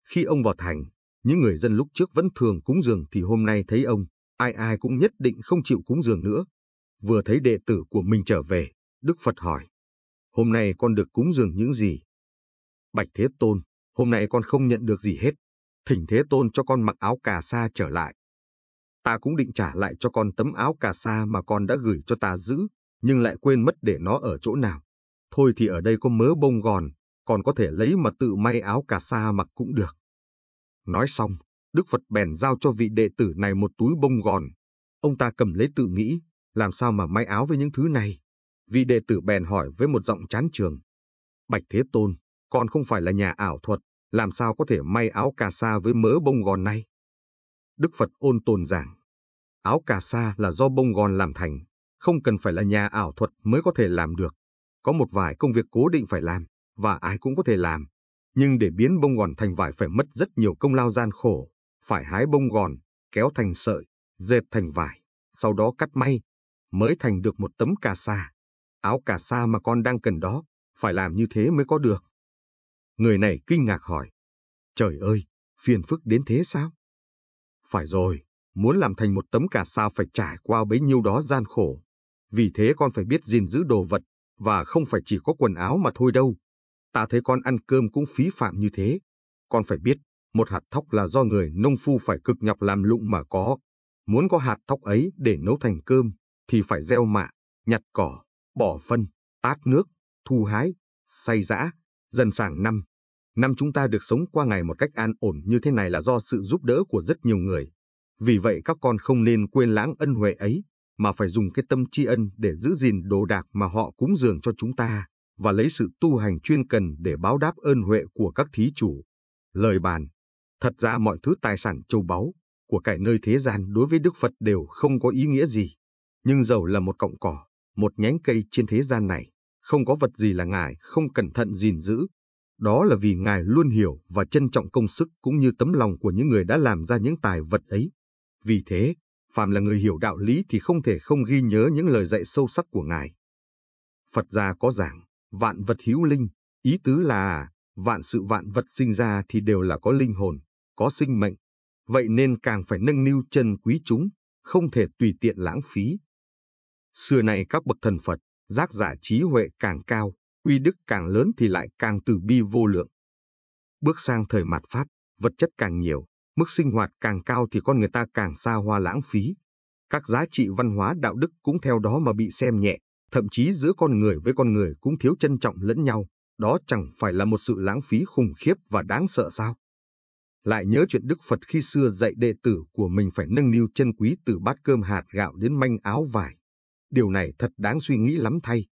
Khi ông vào thành, những người dân lúc trước vẫn thường cúng dường thì hôm nay thấy ông, ai ai cũng nhất định không chịu cúng dường nữa. Vừa thấy đệ tử của mình trở về, Đức Phật hỏi, hôm nay con được cúng dường những gì? Bạch Thế Tôn, hôm nay con không nhận được gì hết. Thỉnh Thế Tôn cho con mặc áo cà sa trở lại. Ta cũng định trả lại cho con tấm áo cà sa mà con đã gửi cho ta giữ, nhưng lại quên mất để nó ở chỗ nào. Thôi thì ở đây có mớ bông gòn, con có thể lấy mà tự may áo cà sa mặc cũng được. Nói xong, Đức Phật bèn giao cho vị đệ tử này một túi bông gòn. Ông ta cầm lấy tự nghĩ, làm sao mà may áo với những thứ này? Vị đệ tử bèn hỏi với một giọng chán trường. Bạch Thế Tôn, con không phải là nhà ảo thuật, làm sao có thể may áo cà sa với mớ bông gòn này? Đức Phật ôn tồn giảng. Áo cà sa là do bông gòn làm thành, không cần phải là nhà ảo thuật mới có thể làm được. Có một vài công việc cố định phải làm, và ai cũng có thể làm. Nhưng để biến bông gòn thành vải phải mất rất nhiều công lao gian khổ, phải hái bông gòn, kéo thành sợi, dệt thành vải, sau đó cắt may, mới thành được một tấm cà sa. Áo cà sa mà con đang cần đó, phải làm như thế mới có được. Người này kinh ngạc hỏi, trời ơi, phiền phức đến thế sao? Phải rồi, muốn làm thành một tấm cà sao phải trải qua bấy nhiêu đó gian khổ. Vì thế con phải biết gìn giữ đồ vật, và không phải chỉ có quần áo mà thôi đâu. Ta thấy con ăn cơm cũng phí phạm như thế. Con phải biết, một hạt thóc là do người nông phu phải cực nhọc làm lụng mà có. Muốn có hạt thóc ấy để nấu thành cơm, thì phải gieo mạ, nhặt cỏ, bỏ phân, tát nước, thu hái, xay giã, dần sàng năm, Năm chúng ta được sống qua ngày một cách an ổn như thế này là do sự giúp đỡ của rất nhiều người. Vì vậy các con không nên quên lãng ân huệ ấy, mà phải dùng cái tâm tri ân để giữ gìn đồ đạc mà họ cúng dường cho chúng ta, và lấy sự tu hành chuyên cần để báo đáp ơn huệ của các thí chủ. Lời bàn Thật ra mọi thứ tài sản châu báu của cải nơi thế gian đối với Đức Phật đều không có ý nghĩa gì. Nhưng dầu là một cọng cỏ, một nhánh cây trên thế gian này, không có vật gì là Ngài không cẩn thận gìn giữ, đó là vì Ngài luôn hiểu và trân trọng công sức cũng như tấm lòng của những người đã làm ra những tài vật ấy. Vì thế, phàm là người hiểu đạo lý thì không thể không ghi nhớ những lời dạy sâu sắc của Ngài. Phật gia có giảng, vạn vật hữu linh, ý tứ là vạn sự vạn vật sinh ra thì đều là có linh hồn, có sinh mệnh. Vậy nên càng phải nâng niu chân quý chúng, không thể tùy tiện lãng phí. Xưa này các bậc thần Phật, giác giả trí huệ càng cao, uy đức càng lớn thì lại càng từ bi vô lượng. Bước sang thời mạt Pháp, vật chất càng nhiều, mức sinh hoạt càng cao thì con người ta càng xa hoa lãng phí. Các giá trị văn hóa đạo đức cũng theo đó mà bị xem nhẹ, thậm chí giữa con người với con người cũng thiếu trân trọng lẫn nhau, đó chẳng phải là một sự lãng phí khủng khiếp và đáng sợ sao? Lại nhớ chuyện Đức Phật khi xưa dạy đệ tử của mình phải nâng niu chân quý từ bát cơm hạt gạo đến manh áo vải. Điều này thật đáng suy nghĩ lắm thay.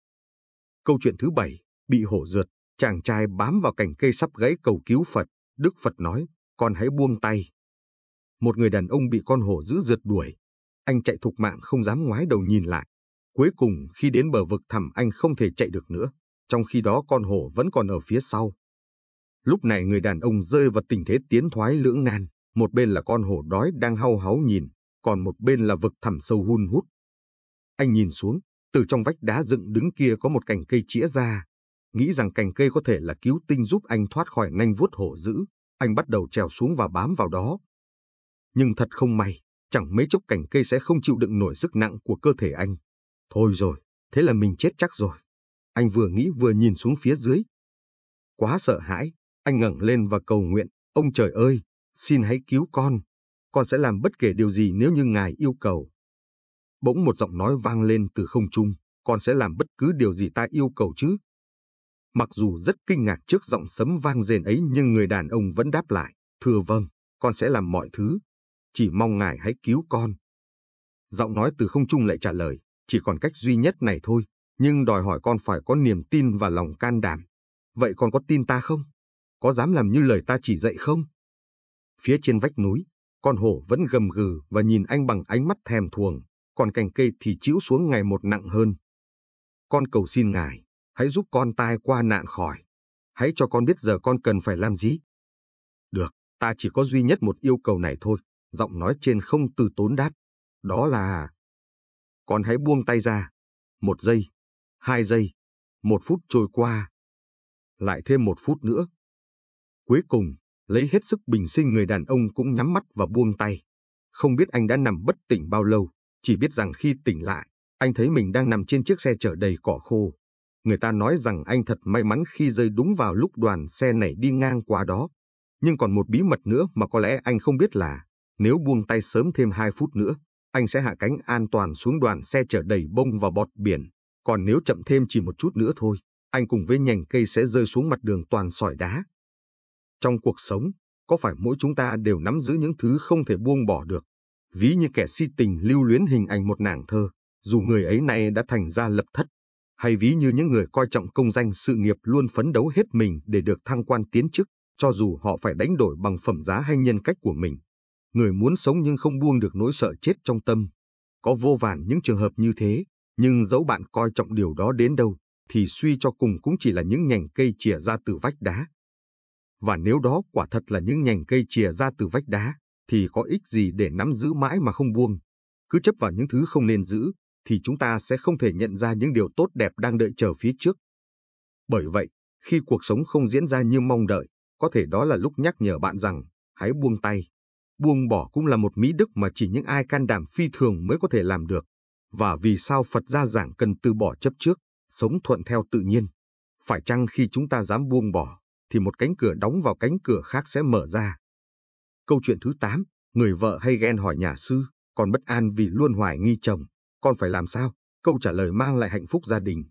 Câu chuyện thứ bảy, bị hổ rượt, chàng trai bám vào cành cây sắp gãy cầu cứu Phật. Đức Phật nói, con hãy buông tay. Một người đàn ông bị con hổ giữ rượt đuổi. Anh chạy thục mạng không dám ngoái đầu nhìn lại. Cuối cùng khi đến bờ vực thẳm anh không thể chạy được nữa, trong khi đó con hổ vẫn còn ở phía sau. Lúc này người đàn ông rơi vào tình thế tiến thoái lưỡng nan, một bên là con hổ đói đang hau háu nhìn, còn một bên là vực thẳm sâu hun hút. Anh nhìn xuống, từ trong vách đá dựng đứng kia có một cành cây chĩa ra. Nghĩ rằng cành cây có thể là cứu tinh giúp anh thoát khỏi nanh vuốt hổ dữ, anh bắt đầu trèo xuống và bám vào đó. Nhưng thật không may, chẳng mấy chốc cành cây sẽ không chịu đựng nổi sức nặng của cơ thể anh. Thôi rồi, thế là mình chết chắc rồi. Anh vừa nghĩ vừa nhìn xuống phía dưới. Quá sợ hãi, anh ngẩng lên và cầu nguyện, ông trời ơi, xin hãy cứu con. Con sẽ làm bất kể điều gì nếu như ngài yêu cầu. Bỗng một giọng nói vang lên từ không trung, con sẽ làm bất cứ điều gì ta yêu cầu chứ. Mặc dù rất kinh ngạc trước giọng sấm vang rền ấy nhưng người đàn ông vẫn đáp lại, thưa vâng, con sẽ làm mọi thứ, chỉ mong ngài hãy cứu con. Giọng nói từ không trung lại trả lời, chỉ còn cách duy nhất này thôi, nhưng đòi hỏi con phải có niềm tin và lòng can đảm. Vậy con có tin ta không? Có dám làm như lời ta chỉ dạy không? Phía trên vách núi, con hổ vẫn gầm gừ và nhìn anh bằng ánh mắt thèm thuồng còn cành cây thì chĩu xuống ngày một nặng hơn. Con cầu xin ngài, hãy giúp con tai qua nạn khỏi. Hãy cho con biết giờ con cần phải làm gì. Được, ta chỉ có duy nhất một yêu cầu này thôi, giọng nói trên không từ tốn đáp. Đó là... Con hãy buông tay ra. Một giây, hai giây, một phút trôi qua. Lại thêm một phút nữa. Cuối cùng, lấy hết sức bình sinh người đàn ông cũng nhắm mắt và buông tay. Không biết anh đã nằm bất tỉnh bao lâu. Chỉ biết rằng khi tỉnh lại, anh thấy mình đang nằm trên chiếc xe chở đầy cỏ khô. Người ta nói rằng anh thật may mắn khi rơi đúng vào lúc đoàn xe này đi ngang qua đó. Nhưng còn một bí mật nữa mà có lẽ anh không biết là nếu buông tay sớm thêm 2 phút nữa, anh sẽ hạ cánh an toàn xuống đoàn xe chở đầy bông và bọt biển. Còn nếu chậm thêm chỉ một chút nữa thôi, anh cùng với nhành cây sẽ rơi xuống mặt đường toàn sỏi đá. Trong cuộc sống, có phải mỗi chúng ta đều nắm giữ những thứ không thể buông bỏ được, ví như kẻ si tình lưu luyến hình ảnh một nàng thơ, dù người ấy nay đã thành ra lập thất, hay ví như những người coi trọng công danh sự nghiệp luôn phấn đấu hết mình để được thăng quan tiến chức, cho dù họ phải đánh đổi bằng phẩm giá hay nhân cách của mình. Người muốn sống nhưng không buông được nỗi sợ chết trong tâm. Có vô vàn những trường hợp như thế, nhưng dẫu bạn coi trọng điều đó đến đâu, thì suy cho cùng cũng chỉ là những nhành cây chìa ra từ vách đá. Và nếu đó quả thật là những nhành cây chìa ra từ vách đá, thì có ích gì để nắm giữ mãi mà không buông. Cứ chấp vào những thứ không nên giữ, thì chúng ta sẽ không thể nhận ra những điều tốt đẹp đang đợi chờ phía trước. Bởi vậy, khi cuộc sống không diễn ra như mong đợi, có thể đó là lúc nhắc nhở bạn rằng, hãy buông tay. Buông bỏ cũng là một mỹ đức mà chỉ những ai can đảm phi thường mới có thể làm được. Và vì sao Phật gia giảng cần từ bỏ chấp trước, sống thuận theo tự nhiên? Phải chăng khi chúng ta dám buông bỏ, thì một cánh cửa đóng vào cánh cửa khác sẽ mở ra, Câu chuyện thứ 8, người vợ hay ghen hỏi nhà sư, còn bất an vì luôn hoài nghi chồng, con phải làm sao? Câu trả lời mang lại hạnh phúc gia đình.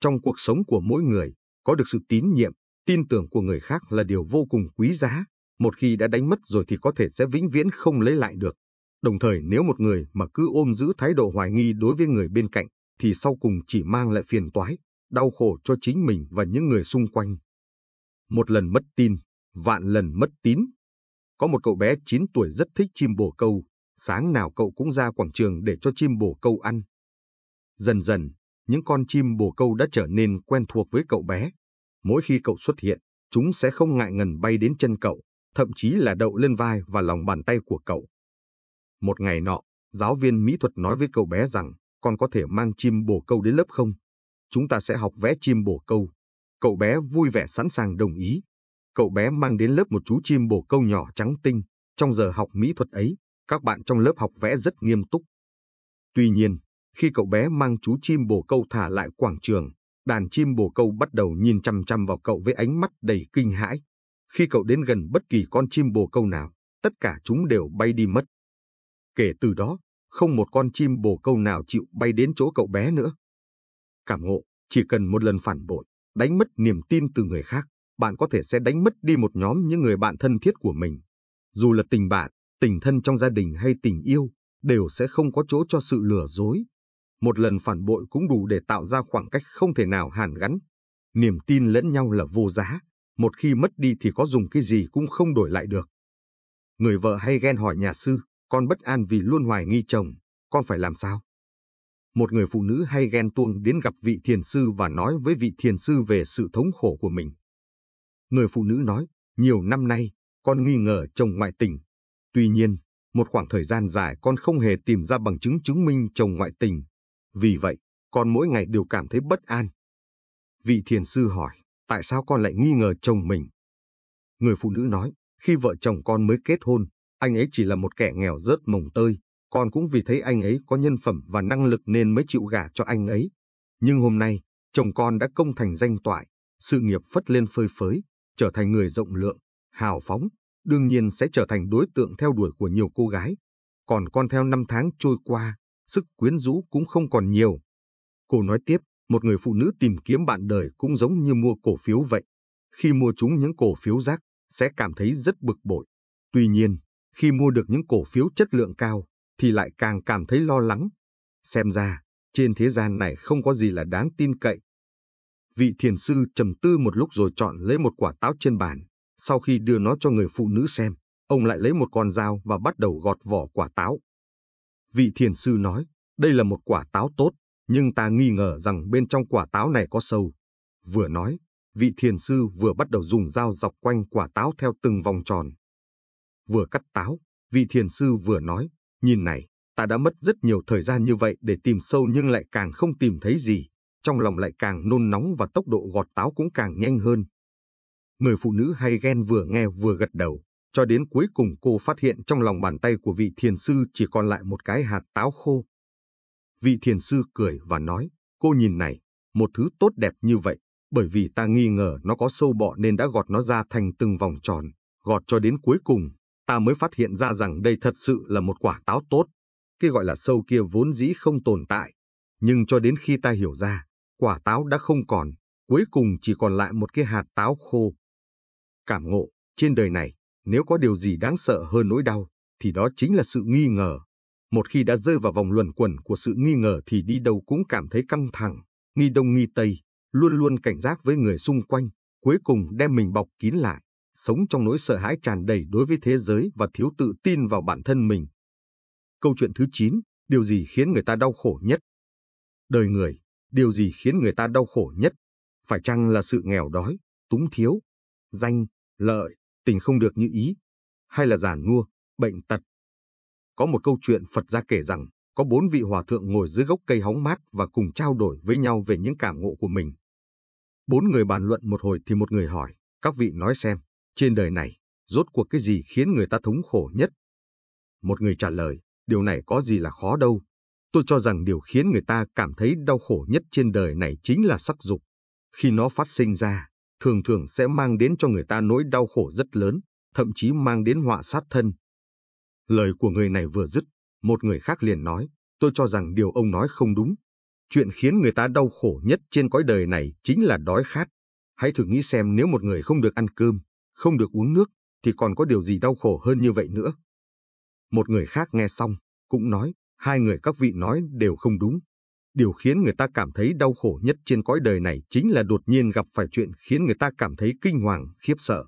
Trong cuộc sống của mỗi người, có được sự tín nhiệm, tin tưởng của người khác là điều vô cùng quý giá, một khi đã đánh mất rồi thì có thể sẽ vĩnh viễn không lấy lại được. Đồng thời nếu một người mà cứ ôm giữ thái độ hoài nghi đối với người bên cạnh, thì sau cùng chỉ mang lại phiền toái, đau khổ cho chính mình và những người xung quanh. Một lần mất tin, vạn lần mất tín, có một cậu bé 9 tuổi rất thích chim bồ câu, sáng nào cậu cũng ra quảng trường để cho chim bồ câu ăn. Dần dần, những con chim bồ câu đã trở nên quen thuộc với cậu bé. Mỗi khi cậu xuất hiện, chúng sẽ không ngại ngần bay đến chân cậu, thậm chí là đậu lên vai và lòng bàn tay của cậu. Một ngày nọ, giáo viên mỹ thuật nói với cậu bé rằng, con có thể mang chim bồ câu đến lớp không? Chúng ta sẽ học vẽ chim bồ câu. Cậu bé vui vẻ sẵn sàng đồng ý. Cậu bé mang đến lớp một chú chim bồ câu nhỏ trắng tinh. Trong giờ học mỹ thuật ấy, các bạn trong lớp học vẽ rất nghiêm túc. Tuy nhiên, khi cậu bé mang chú chim bồ câu thả lại quảng trường, đàn chim bồ câu bắt đầu nhìn chăm chăm vào cậu với ánh mắt đầy kinh hãi. Khi cậu đến gần bất kỳ con chim bồ câu nào, tất cả chúng đều bay đi mất. Kể từ đó, không một con chim bồ câu nào chịu bay đến chỗ cậu bé nữa. Cảm ngộ, chỉ cần một lần phản bội, đánh mất niềm tin từ người khác, bạn có thể sẽ đánh mất đi một nhóm những người bạn thân thiết của mình. Dù là tình bạn, tình thân trong gia đình hay tình yêu, đều sẽ không có chỗ cho sự lừa dối. Một lần phản bội cũng đủ để tạo ra khoảng cách không thể nào hàn gắn. Niềm tin lẫn nhau là vô giá, một khi mất đi thì có dùng cái gì cũng không đổi lại được. Người vợ hay ghen hỏi nhà sư, con bất an vì luôn hoài nghi chồng, con phải làm sao? Một người phụ nữ hay ghen tuông đến gặp vị thiền sư và nói với vị thiền sư về sự thống khổ của mình. Người phụ nữ nói, nhiều năm nay, con nghi ngờ chồng ngoại tình. Tuy nhiên, một khoảng thời gian dài con không hề tìm ra bằng chứng chứng minh chồng ngoại tình. Vì vậy, con mỗi ngày đều cảm thấy bất an. Vị thiền sư hỏi, tại sao con lại nghi ngờ chồng mình? Người phụ nữ nói, khi vợ chồng con mới kết hôn, anh ấy chỉ là một kẻ nghèo rớt mồng tơi. Con cũng vì thấy anh ấy có nhân phẩm và năng lực nên mới chịu gả cho anh ấy. Nhưng hôm nay, chồng con đã công thành danh toại, sự nghiệp phất lên phơi phới trở thành người rộng lượng, hào phóng, đương nhiên sẽ trở thành đối tượng theo đuổi của nhiều cô gái. Còn con theo năm tháng trôi qua, sức quyến rũ cũng không còn nhiều. Cô nói tiếp, một người phụ nữ tìm kiếm bạn đời cũng giống như mua cổ phiếu vậy. Khi mua chúng những cổ phiếu rác, sẽ cảm thấy rất bực bội. Tuy nhiên, khi mua được những cổ phiếu chất lượng cao, thì lại càng cảm thấy lo lắng. Xem ra, trên thế gian này không có gì là đáng tin cậy, Vị thiền sư trầm tư một lúc rồi chọn lấy một quả táo trên bàn. Sau khi đưa nó cho người phụ nữ xem, ông lại lấy một con dao và bắt đầu gọt vỏ quả táo. Vị thiền sư nói, đây là một quả táo tốt, nhưng ta nghi ngờ rằng bên trong quả táo này có sâu. Vừa nói, vị thiền sư vừa bắt đầu dùng dao dọc quanh quả táo theo từng vòng tròn. Vừa cắt táo, vị thiền sư vừa nói, nhìn này, ta đã mất rất nhiều thời gian như vậy để tìm sâu nhưng lại càng không tìm thấy gì trong lòng lại càng nôn nóng và tốc độ gọt táo cũng càng nhanh hơn. Người phụ nữ hay ghen vừa nghe vừa gật đầu, cho đến cuối cùng cô phát hiện trong lòng bàn tay của vị thiền sư chỉ còn lại một cái hạt táo khô. Vị thiền sư cười và nói, cô nhìn này, một thứ tốt đẹp như vậy, bởi vì ta nghi ngờ nó có sâu bọ nên đã gọt nó ra thành từng vòng tròn, gọt cho đến cuối cùng, ta mới phát hiện ra rằng đây thật sự là một quả táo tốt. Cái gọi là sâu kia vốn dĩ không tồn tại, nhưng cho đến khi ta hiểu ra, quả táo đã không còn, cuối cùng chỉ còn lại một cái hạt táo khô. Cảm ngộ, trên đời này, nếu có điều gì đáng sợ hơn nỗi đau, thì đó chính là sự nghi ngờ. Một khi đã rơi vào vòng luẩn quẩn của sự nghi ngờ thì đi đâu cũng cảm thấy căng thẳng, nghi đông nghi tây, luôn luôn cảnh giác với người xung quanh, cuối cùng đem mình bọc kín lại, sống trong nỗi sợ hãi tràn đầy đối với thế giới và thiếu tự tin vào bản thân mình. Câu chuyện thứ 9, điều gì khiến người ta đau khổ nhất? Đời người, Điều gì khiến người ta đau khổ nhất? Phải chăng là sự nghèo đói, túng thiếu, danh, lợi, tình không được như ý, hay là giản nua, bệnh tật? Có một câu chuyện Phật gia kể rằng, có bốn vị hòa thượng ngồi dưới gốc cây hóng mát và cùng trao đổi với nhau về những cảm ngộ của mình. Bốn người bàn luận một hồi thì một người hỏi, các vị nói xem, trên đời này, rốt cuộc cái gì khiến người ta thống khổ nhất? Một người trả lời, điều này có gì là khó đâu, Tôi cho rằng điều khiến người ta cảm thấy đau khổ nhất trên đời này chính là sắc dục. Khi nó phát sinh ra, thường thường sẽ mang đến cho người ta nỗi đau khổ rất lớn, thậm chí mang đến họa sát thân. Lời của người này vừa dứt, một người khác liền nói, tôi cho rằng điều ông nói không đúng. Chuyện khiến người ta đau khổ nhất trên cõi đời này chính là đói khát. Hãy thử nghĩ xem nếu một người không được ăn cơm, không được uống nước, thì còn có điều gì đau khổ hơn như vậy nữa. Một người khác nghe xong, cũng nói, hai người các vị nói đều không đúng. Điều khiến người ta cảm thấy đau khổ nhất trên cõi đời này chính là đột nhiên gặp phải chuyện khiến người ta cảm thấy kinh hoàng, khiếp sợ.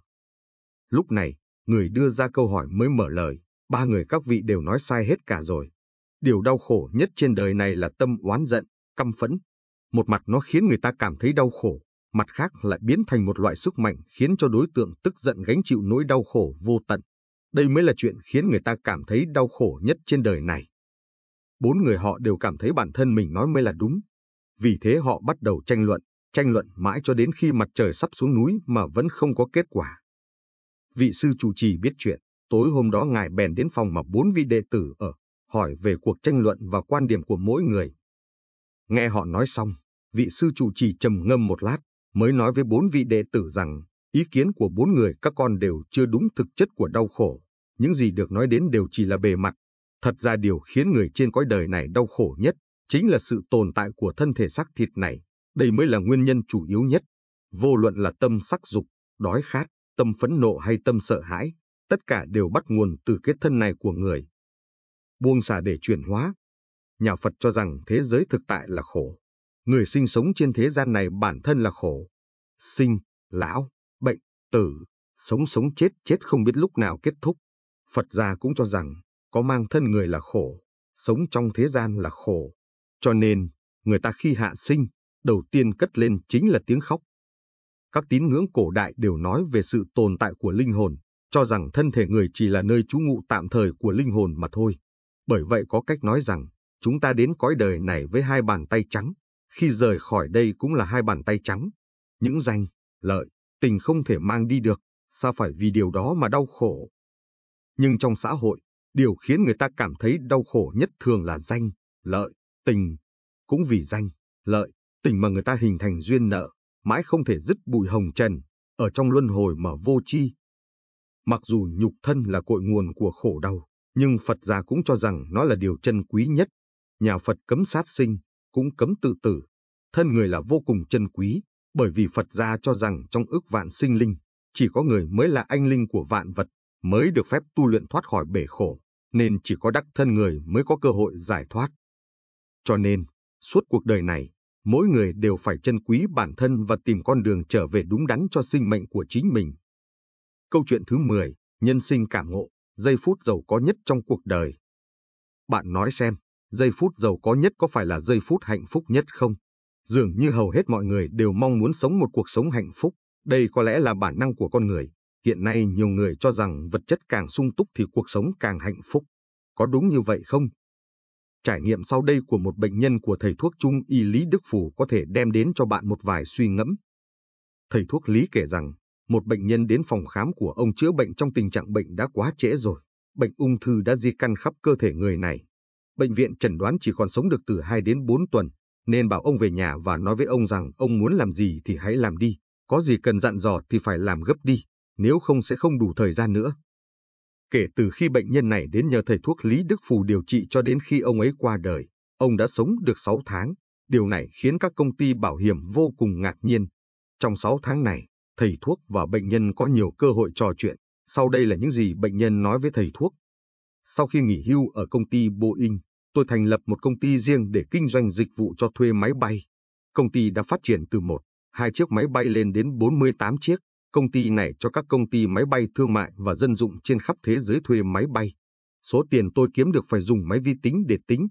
Lúc này, người đưa ra câu hỏi mới mở lời, ba người các vị đều nói sai hết cả rồi. Điều đau khổ nhất trên đời này là tâm oán giận, căm phẫn. Một mặt nó khiến người ta cảm thấy đau khổ, mặt khác lại biến thành một loại sức mạnh khiến cho đối tượng tức giận gánh chịu nỗi đau khổ vô tận. Đây mới là chuyện khiến người ta cảm thấy đau khổ nhất trên đời này bốn người họ đều cảm thấy bản thân mình nói mới là đúng. Vì thế họ bắt đầu tranh luận, tranh luận mãi cho đến khi mặt trời sắp xuống núi mà vẫn không có kết quả. Vị sư chủ trì biết chuyện, tối hôm đó ngài bèn đến phòng mà bốn vị đệ tử ở, hỏi về cuộc tranh luận và quan điểm của mỗi người. Nghe họ nói xong, vị sư chủ trì trầm ngâm một lát, mới nói với bốn vị đệ tử rằng, ý kiến của bốn người các con đều chưa đúng thực chất của đau khổ. Những gì được nói đến đều chỉ là bề mặt, Thật ra điều khiến người trên cõi đời này đau khổ nhất chính là sự tồn tại của thân thể xác thịt này. Đây mới là nguyên nhân chủ yếu nhất. Vô luận là tâm sắc dục, đói khát, tâm phẫn nộ hay tâm sợ hãi, tất cả đều bắt nguồn từ cái thân này của người. Buông xả để chuyển hóa. Nhà Phật cho rằng thế giới thực tại là khổ. Người sinh sống trên thế gian này bản thân là khổ. Sinh, lão, bệnh, tử, sống sống chết chết không biết lúc nào kết thúc. Phật gia cũng cho rằng có mang thân người là khổ, sống trong thế gian là khổ. Cho nên, người ta khi hạ sinh, đầu tiên cất lên chính là tiếng khóc. Các tín ngưỡng cổ đại đều nói về sự tồn tại của linh hồn, cho rằng thân thể người chỉ là nơi trú ngụ tạm thời của linh hồn mà thôi. Bởi vậy có cách nói rằng, chúng ta đến cõi đời này với hai bàn tay trắng, khi rời khỏi đây cũng là hai bàn tay trắng. Những danh, lợi, tình không thể mang đi được, sao phải vì điều đó mà đau khổ. Nhưng trong xã hội, Điều khiến người ta cảm thấy đau khổ nhất thường là danh, lợi, tình. Cũng vì danh, lợi, tình mà người ta hình thành duyên nợ, mãi không thể dứt bụi hồng trần, ở trong luân hồi mà vô chi. Mặc dù nhục thân là cội nguồn của khổ đau, nhưng Phật gia cũng cho rằng nó là điều chân quý nhất. Nhà Phật cấm sát sinh, cũng cấm tự tử. Thân người là vô cùng chân quý, bởi vì Phật gia cho rằng trong ước vạn sinh linh, chỉ có người mới là anh linh của vạn vật, mới được phép tu luyện thoát khỏi bể khổ nên chỉ có đắc thân người mới có cơ hội giải thoát. Cho nên, suốt cuộc đời này, mỗi người đều phải trân quý bản thân và tìm con đường trở về đúng đắn cho sinh mệnh của chính mình. Câu chuyện thứ 10, nhân sinh cảm ngộ, giây phút giàu có nhất trong cuộc đời. Bạn nói xem, giây phút giàu có nhất có phải là giây phút hạnh phúc nhất không? Dường như hầu hết mọi người đều mong muốn sống một cuộc sống hạnh phúc, đây có lẽ là bản năng của con người, Hiện nay nhiều người cho rằng vật chất càng sung túc thì cuộc sống càng hạnh phúc. Có đúng như vậy không? Trải nghiệm sau đây của một bệnh nhân của thầy thuốc trung y Lý Đức Phủ có thể đem đến cho bạn một vài suy ngẫm. Thầy thuốc Lý kể rằng, một bệnh nhân đến phòng khám của ông chữa bệnh trong tình trạng bệnh đã quá trễ rồi. Bệnh ung thư đã di căn khắp cơ thể người này. Bệnh viện chẩn đoán chỉ còn sống được từ 2 đến 4 tuần, nên bảo ông về nhà và nói với ông rằng ông muốn làm gì thì hãy làm đi, có gì cần dặn dò thì phải làm gấp đi nếu không sẽ không đủ thời gian nữa. Kể từ khi bệnh nhân này đến nhờ thầy thuốc Lý Đức Phù điều trị cho đến khi ông ấy qua đời, ông đã sống được 6 tháng. Điều này khiến các công ty bảo hiểm vô cùng ngạc nhiên. Trong 6 tháng này, thầy thuốc và bệnh nhân có nhiều cơ hội trò chuyện. Sau đây là những gì bệnh nhân nói với thầy thuốc. Sau khi nghỉ hưu ở công ty Boeing, tôi thành lập một công ty riêng để kinh doanh dịch vụ cho thuê máy bay. Công ty đã phát triển từ một, hai chiếc máy bay lên đến 48 chiếc. Công ty này cho các công ty máy bay thương mại và dân dụng trên khắp thế giới thuê máy bay. Số tiền tôi kiếm được phải dùng máy vi tính để tính.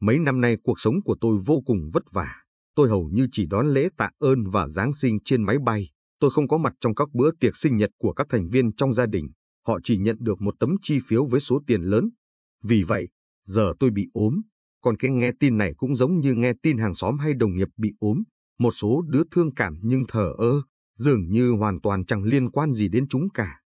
Mấy năm nay cuộc sống của tôi vô cùng vất vả. Tôi hầu như chỉ đón lễ tạ ơn và Giáng sinh trên máy bay. Tôi không có mặt trong các bữa tiệc sinh nhật của các thành viên trong gia đình. Họ chỉ nhận được một tấm chi phiếu với số tiền lớn. Vì vậy, giờ tôi bị ốm. Còn cái nghe tin này cũng giống như nghe tin hàng xóm hay đồng nghiệp bị ốm. Một số đứa thương cảm nhưng thờ ơ, dường như hoàn toàn chẳng liên quan gì đến chúng cả.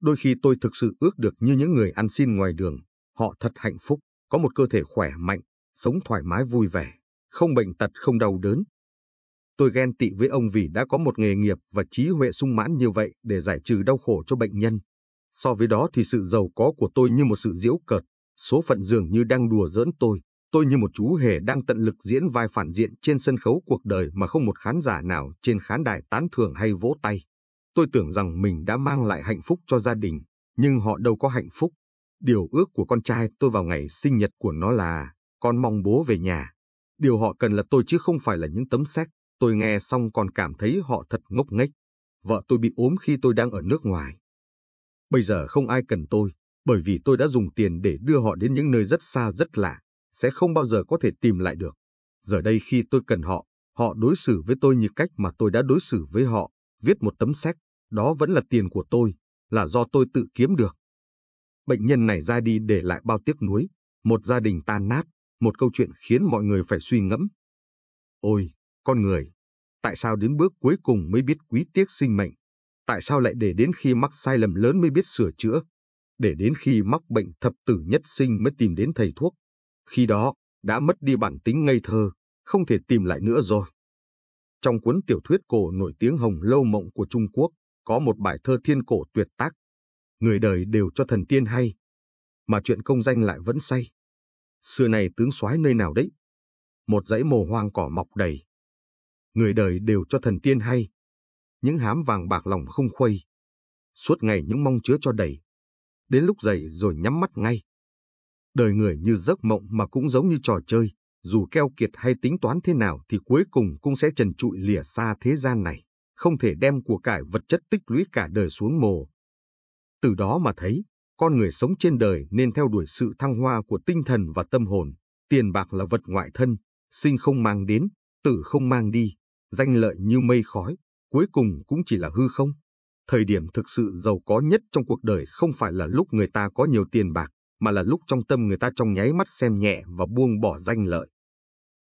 Đôi khi tôi thực sự ước được như những người ăn xin ngoài đường, họ thật hạnh phúc, có một cơ thể khỏe mạnh, sống thoải mái vui vẻ, không bệnh tật không đau đớn. Tôi ghen tị với ông vì đã có một nghề nghiệp và trí huệ sung mãn như vậy để giải trừ đau khổ cho bệnh nhân. So với đó thì sự giàu có của tôi như một sự diễu cợt, số phận dường như đang đùa giỡn tôi. Tôi như một chú hề đang tận lực diễn vai phản diện trên sân khấu cuộc đời mà không một khán giả nào trên khán đài tán thưởng hay vỗ tay. Tôi tưởng rằng mình đã mang lại hạnh phúc cho gia đình, nhưng họ đâu có hạnh phúc. Điều ước của con trai tôi vào ngày sinh nhật của nó là con mong bố về nhà. Điều họ cần là tôi chứ không phải là những tấm xét Tôi nghe xong còn cảm thấy họ thật ngốc nghếch. Vợ tôi bị ốm khi tôi đang ở nước ngoài. Bây giờ không ai cần tôi, bởi vì tôi đã dùng tiền để đưa họ đến những nơi rất xa rất lạ sẽ không bao giờ có thể tìm lại được. Giờ đây khi tôi cần họ, họ đối xử với tôi như cách mà tôi đã đối xử với họ, viết một tấm séc, đó vẫn là tiền của tôi, là do tôi tự kiếm được. Bệnh nhân này ra đi để lại bao tiếc nuối, một gia đình tan nát, một câu chuyện khiến mọi người phải suy ngẫm. Ôi, con người, tại sao đến bước cuối cùng mới biết quý tiếc sinh mệnh? Tại sao lại để đến khi mắc sai lầm lớn mới biết sửa chữa? Để đến khi mắc bệnh thập tử nhất sinh mới tìm đến thầy thuốc? Khi đó, đã mất đi bản tính ngây thơ, không thể tìm lại nữa rồi. Trong cuốn tiểu thuyết cổ nổi tiếng Hồng Lâu Mộng của Trung Quốc, có một bài thơ thiên cổ tuyệt tác. Người đời đều cho thần tiên hay, mà chuyện công danh lại vẫn say. Xưa này tướng soái nơi nào đấy? Một dãy mồ hoang cỏ mọc đầy. Người đời đều cho thần tiên hay, những hám vàng bạc lòng không khuây. Suốt ngày những mong chứa cho đầy. Đến lúc dậy rồi nhắm mắt ngay. Đời người như giấc mộng mà cũng giống như trò chơi, dù keo kiệt hay tính toán thế nào thì cuối cùng cũng sẽ trần trụi lìa xa thế gian này, không thể đem của cải vật chất tích lũy cả đời xuống mồ. Từ đó mà thấy, con người sống trên đời nên theo đuổi sự thăng hoa của tinh thần và tâm hồn, tiền bạc là vật ngoại thân, sinh không mang đến, tử không mang đi, danh lợi như mây khói, cuối cùng cũng chỉ là hư không. Thời điểm thực sự giàu có nhất trong cuộc đời không phải là lúc người ta có nhiều tiền bạc, mà là lúc trong tâm người ta trong nháy mắt xem nhẹ và buông bỏ danh lợi.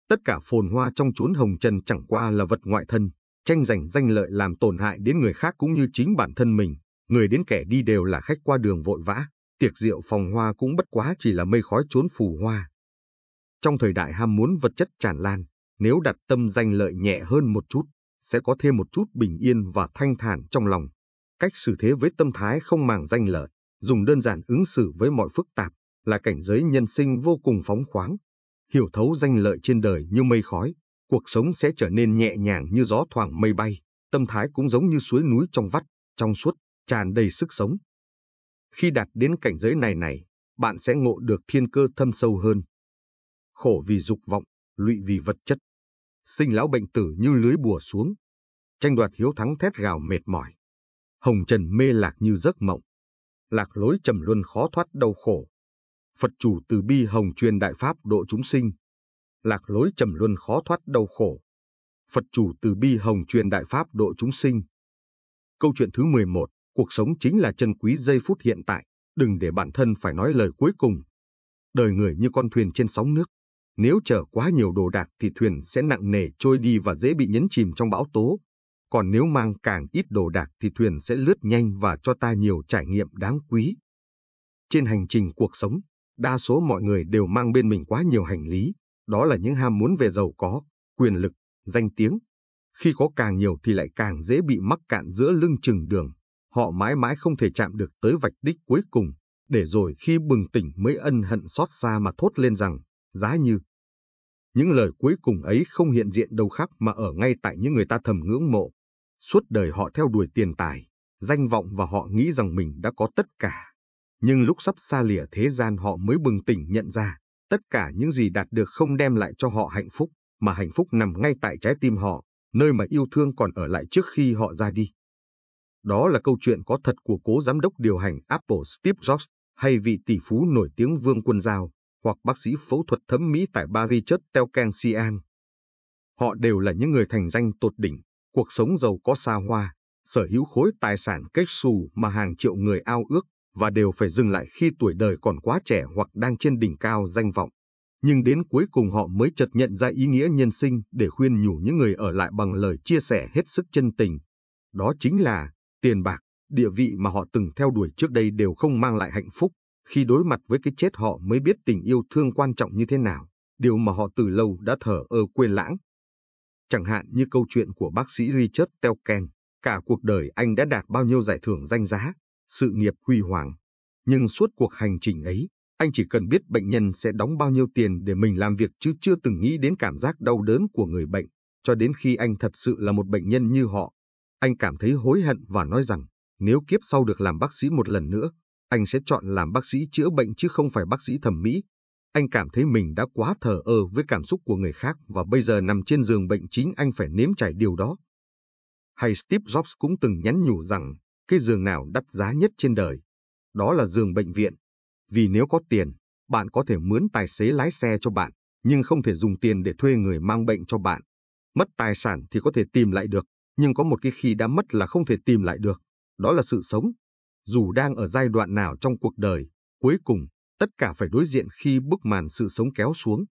Tất cả phồn hoa trong chốn hồng trần chẳng qua là vật ngoại thân, tranh giành danh lợi làm tổn hại đến người khác cũng như chính bản thân mình, người đến kẻ đi đều là khách qua đường vội vã, tiệc rượu phòng hoa cũng bất quá chỉ là mây khói trốn phù hoa. Trong thời đại ham muốn vật chất tràn lan, nếu đặt tâm danh lợi nhẹ hơn một chút, sẽ có thêm một chút bình yên và thanh thản trong lòng. Cách xử thế với tâm thái không màng danh lợi, dùng đơn giản ứng xử với mọi phức tạp là cảnh giới nhân sinh vô cùng phóng khoáng. Hiểu thấu danh lợi trên đời như mây khói, cuộc sống sẽ trở nên nhẹ nhàng như gió thoảng mây bay, tâm thái cũng giống như suối núi trong vắt, trong suốt, tràn đầy sức sống. Khi đạt đến cảnh giới này này, bạn sẽ ngộ được thiên cơ thâm sâu hơn. Khổ vì dục vọng, lụy vì vật chất. Sinh lão bệnh tử như lưới bùa xuống. Tranh đoạt hiếu thắng thét gào mệt mỏi. Hồng trần mê lạc như giấc mộng lạc lối trầm luân khó thoát đau khổ. Phật chủ từ bi hồng truyền đại pháp độ chúng sinh. Lạc lối trầm luân khó thoát đau khổ. Phật chủ từ bi hồng truyền đại pháp độ chúng sinh. Câu chuyện thứ 11, cuộc sống chính là chân quý giây phút hiện tại, đừng để bản thân phải nói lời cuối cùng. Đời người như con thuyền trên sóng nước, nếu chở quá nhiều đồ đạc thì thuyền sẽ nặng nề trôi đi và dễ bị nhấn chìm trong bão tố còn nếu mang càng ít đồ đạc thì thuyền sẽ lướt nhanh và cho ta nhiều trải nghiệm đáng quý. Trên hành trình cuộc sống, đa số mọi người đều mang bên mình quá nhiều hành lý, đó là những ham muốn về giàu có, quyền lực, danh tiếng. Khi có càng nhiều thì lại càng dễ bị mắc cạn giữa lưng chừng đường, họ mãi mãi không thể chạm được tới vạch đích cuối cùng, để rồi khi bừng tỉnh mới ân hận xót xa mà thốt lên rằng, giá như. Những lời cuối cùng ấy không hiện diện đâu khác mà ở ngay tại những người ta thầm ngưỡng mộ, Suốt đời họ theo đuổi tiền tài, danh vọng và họ nghĩ rằng mình đã có tất cả. Nhưng lúc sắp xa lìa thế gian họ mới bừng tỉnh nhận ra, tất cả những gì đạt được không đem lại cho họ hạnh phúc, mà hạnh phúc nằm ngay tại trái tim họ, nơi mà yêu thương còn ở lại trước khi họ ra đi. Đó là câu chuyện có thật của cố giám đốc điều hành Apple Steve Jobs hay vị tỷ phú nổi tiếng Vương Quân Giao hoặc bác sĩ phẫu thuật thẩm mỹ tại Ba Richard Telkang Sian. Họ đều là những người thành danh tột đỉnh, cuộc sống giàu có xa hoa, sở hữu khối tài sản cách xù mà hàng triệu người ao ước và đều phải dừng lại khi tuổi đời còn quá trẻ hoặc đang trên đỉnh cao danh vọng. Nhưng đến cuối cùng họ mới chợt nhận ra ý nghĩa nhân sinh để khuyên nhủ những người ở lại bằng lời chia sẻ hết sức chân tình. Đó chính là tiền bạc, địa vị mà họ từng theo đuổi trước đây đều không mang lại hạnh phúc. Khi đối mặt với cái chết họ mới biết tình yêu thương quan trọng như thế nào, điều mà họ từ lâu đã thở ơ quên lãng chẳng hạn như câu chuyện của bác sĩ Richard Telken. Cả cuộc đời anh đã đạt bao nhiêu giải thưởng danh giá, sự nghiệp huy hoàng. Nhưng suốt cuộc hành trình ấy, anh chỉ cần biết bệnh nhân sẽ đóng bao nhiêu tiền để mình làm việc chứ chưa từng nghĩ đến cảm giác đau đớn của người bệnh, cho đến khi anh thật sự là một bệnh nhân như họ. Anh cảm thấy hối hận và nói rằng, nếu kiếp sau được làm bác sĩ một lần nữa, anh sẽ chọn làm bác sĩ chữa bệnh chứ không phải bác sĩ thẩm mỹ. Anh cảm thấy mình đã quá thờ ơ với cảm xúc của người khác và bây giờ nằm trên giường bệnh chính anh phải nếm trải điều đó. Hay Steve Jobs cũng từng nhắn nhủ rằng cái giường nào đắt giá nhất trên đời, đó là giường bệnh viện. Vì nếu có tiền, bạn có thể mướn tài xế lái xe cho bạn, nhưng không thể dùng tiền để thuê người mang bệnh cho bạn. Mất tài sản thì có thể tìm lại được, nhưng có một cái khi đã mất là không thể tìm lại được, đó là sự sống. Dù đang ở giai đoạn nào trong cuộc đời, cuối cùng Tất cả phải đối diện khi bức màn sự sống kéo xuống.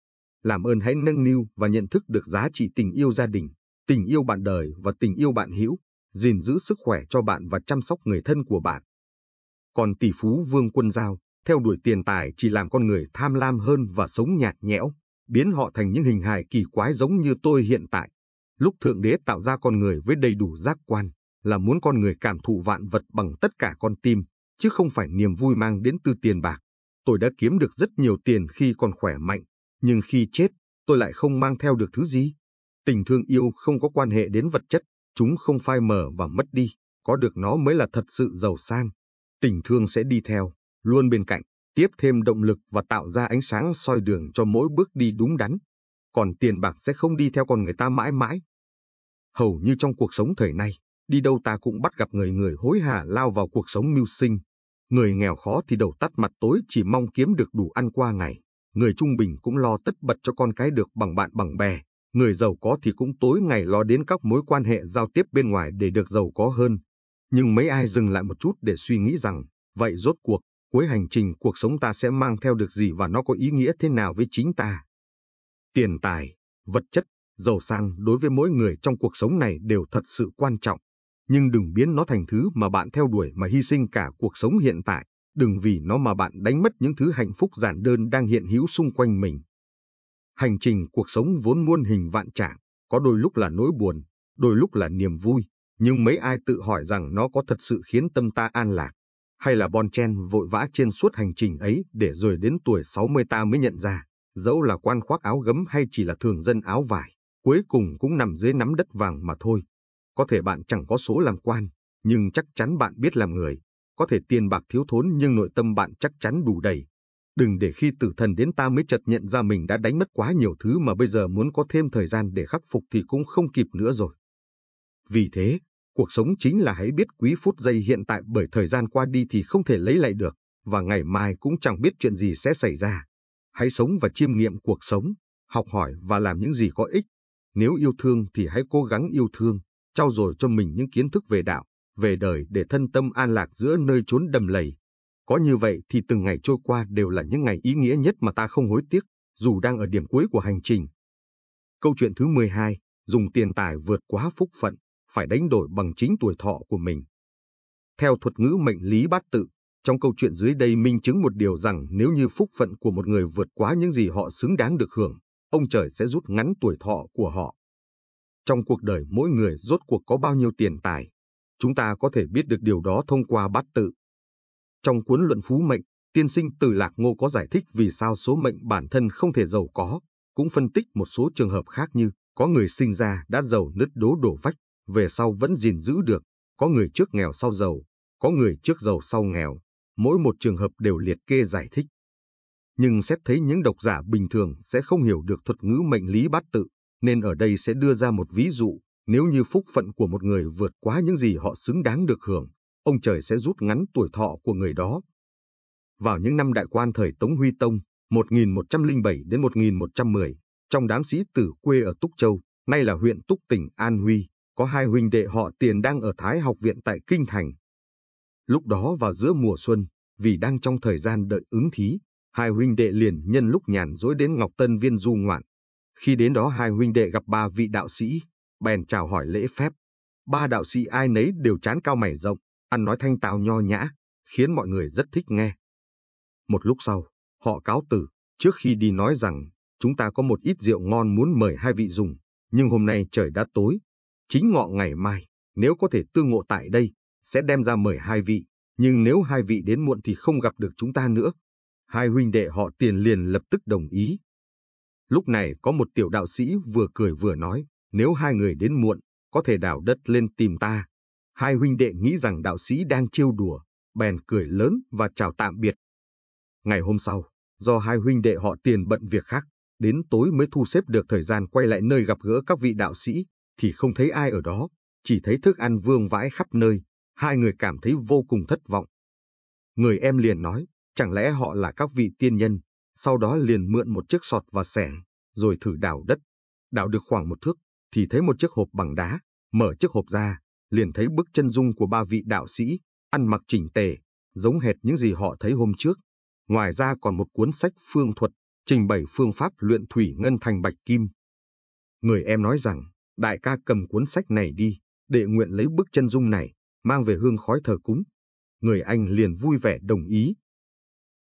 Làm ơn hãy nâng niu và nhận thức được giá trị tình yêu gia đình, tình yêu bạn đời và tình yêu bạn hữu, gìn giữ sức khỏe cho bạn và chăm sóc người thân của bạn. Còn tỷ phú Vương Quân Giao, theo đuổi tiền tài chỉ làm con người tham lam hơn và sống nhạt nhẽo, biến họ thành những hình hài kỳ quái giống như tôi hiện tại. Lúc Thượng Đế tạo ra con người với đầy đủ giác quan, là muốn con người cảm thụ vạn vật bằng tất cả con tim, chứ không phải niềm vui mang đến từ tiền bạc. Tôi đã kiếm được rất nhiều tiền khi còn khỏe mạnh, nhưng khi chết, tôi lại không mang theo được thứ gì. Tình thương yêu không có quan hệ đến vật chất, chúng không phai mờ và mất đi, có được nó mới là thật sự giàu sang. Tình thương sẽ đi theo, luôn bên cạnh, tiếp thêm động lực và tạo ra ánh sáng soi đường cho mỗi bước đi đúng đắn. Còn tiền bạc sẽ không đi theo con người ta mãi mãi. Hầu như trong cuộc sống thời nay, đi đâu ta cũng bắt gặp người người hối hả lao vào cuộc sống mưu sinh, Người nghèo khó thì đầu tắt mặt tối chỉ mong kiếm được đủ ăn qua ngày. Người trung bình cũng lo tất bật cho con cái được bằng bạn bằng bè. Người giàu có thì cũng tối ngày lo đến các mối quan hệ giao tiếp bên ngoài để được giàu có hơn. Nhưng mấy ai dừng lại một chút để suy nghĩ rằng, vậy rốt cuộc, cuối hành trình cuộc sống ta sẽ mang theo được gì và nó có ý nghĩa thế nào với chính ta? Tiền tài, vật chất, giàu sang đối với mỗi người trong cuộc sống này đều thật sự quan trọng nhưng đừng biến nó thành thứ mà bạn theo đuổi mà hy sinh cả cuộc sống hiện tại. Đừng vì nó mà bạn đánh mất những thứ hạnh phúc giản đơn đang hiện hữu xung quanh mình. Hành trình cuộc sống vốn muôn hình vạn trạng, có đôi lúc là nỗi buồn, đôi lúc là niềm vui, nhưng mấy ai tự hỏi rằng nó có thật sự khiến tâm ta an lạc, hay là bon chen vội vã trên suốt hành trình ấy để rồi đến tuổi 60 ta mới nhận ra, dẫu là quan khoác áo gấm hay chỉ là thường dân áo vải, cuối cùng cũng nằm dưới nắm đất vàng mà thôi. Có thể bạn chẳng có số làm quan, nhưng chắc chắn bạn biết làm người. Có thể tiền bạc thiếu thốn nhưng nội tâm bạn chắc chắn đủ đầy. Đừng để khi tử thần đến ta mới chợt nhận ra mình đã đánh mất quá nhiều thứ mà bây giờ muốn có thêm thời gian để khắc phục thì cũng không kịp nữa rồi. Vì thế, cuộc sống chính là hãy biết quý phút giây hiện tại bởi thời gian qua đi thì không thể lấy lại được, và ngày mai cũng chẳng biết chuyện gì sẽ xảy ra. Hãy sống và chiêm nghiệm cuộc sống, học hỏi và làm những gì có ích. Nếu yêu thương thì hãy cố gắng yêu thương, trau dồi cho mình những kiến thức về đạo, về đời để thân tâm an lạc giữa nơi chốn đầm lầy. Có như vậy thì từng ngày trôi qua đều là những ngày ý nghĩa nhất mà ta không hối tiếc, dù đang ở điểm cuối của hành trình. Câu chuyện thứ 12, dùng tiền tài vượt quá phúc phận, phải đánh đổi bằng chính tuổi thọ của mình. Theo thuật ngữ mệnh lý bát tự, trong câu chuyện dưới đây minh chứng một điều rằng nếu như phúc phận của một người vượt quá những gì họ xứng đáng được hưởng, ông trời sẽ rút ngắn tuổi thọ của họ trong cuộc đời mỗi người rốt cuộc có bao nhiêu tiền tài. Chúng ta có thể biết được điều đó thông qua bát tự. Trong cuốn luận phú mệnh, tiên sinh từ Lạc Ngô có giải thích vì sao số mệnh bản thân không thể giàu có, cũng phân tích một số trường hợp khác như có người sinh ra đã giàu nứt đố đổ vách, về sau vẫn gìn giữ được, có người trước nghèo sau giàu, có người trước giàu sau nghèo. Mỗi một trường hợp đều liệt kê giải thích. Nhưng xét thấy những độc giả bình thường sẽ không hiểu được thuật ngữ mệnh lý bát tự, nên ở đây sẽ đưa ra một ví dụ, nếu như phúc phận của một người vượt quá những gì họ xứng đáng được hưởng, ông trời sẽ rút ngắn tuổi thọ của người đó. Vào những năm đại quan thời Tống Huy Tông, 1107 đến 1110, trong đám sĩ tử quê ở Túc Châu, nay là huyện Túc tỉnh An Huy, có hai huynh đệ họ tiền đang ở Thái học viện tại Kinh Thành. Lúc đó vào giữa mùa xuân, vì đang trong thời gian đợi ứng thí, hai huynh đệ liền nhân lúc nhàn dối đến Ngọc Tân Viên du ngoạn, khi đến đó hai huynh đệ gặp ba vị đạo sĩ, bèn chào hỏi lễ phép. Ba đạo sĩ ai nấy đều chán cao mày rộng, ăn nói thanh tào nho nhã, khiến mọi người rất thích nghe. Một lúc sau, họ cáo từ, trước khi đi nói rằng chúng ta có một ít rượu ngon muốn mời hai vị dùng, nhưng hôm nay trời đã tối. Chính ngọ ngày mai, nếu có thể tương ngộ tại đây, sẽ đem ra mời hai vị, nhưng nếu hai vị đến muộn thì không gặp được chúng ta nữa. Hai huynh đệ họ tiền liền lập tức đồng ý, Lúc này có một tiểu đạo sĩ vừa cười vừa nói, nếu hai người đến muộn, có thể đào đất lên tìm ta. Hai huynh đệ nghĩ rằng đạo sĩ đang trêu đùa, bèn cười lớn và chào tạm biệt. Ngày hôm sau, do hai huynh đệ họ tiền bận việc khác, đến tối mới thu xếp được thời gian quay lại nơi gặp gỡ các vị đạo sĩ, thì không thấy ai ở đó, chỉ thấy thức ăn vương vãi khắp nơi, hai người cảm thấy vô cùng thất vọng. Người em liền nói, chẳng lẽ họ là các vị tiên nhân, sau đó liền mượn một chiếc sọt và xẻng, rồi thử đào đất. Đào được khoảng một thước, thì thấy một chiếc hộp bằng đá, mở chiếc hộp ra, liền thấy bức chân dung của ba vị đạo sĩ, ăn mặc chỉnh tề, giống hệt những gì họ thấy hôm trước. Ngoài ra còn một cuốn sách phương thuật, trình bày phương pháp luyện thủy ngân thành bạch kim. Người em nói rằng, đại ca cầm cuốn sách này đi, để nguyện lấy bức chân dung này, mang về hương khói thờ cúng. Người anh liền vui vẻ đồng ý.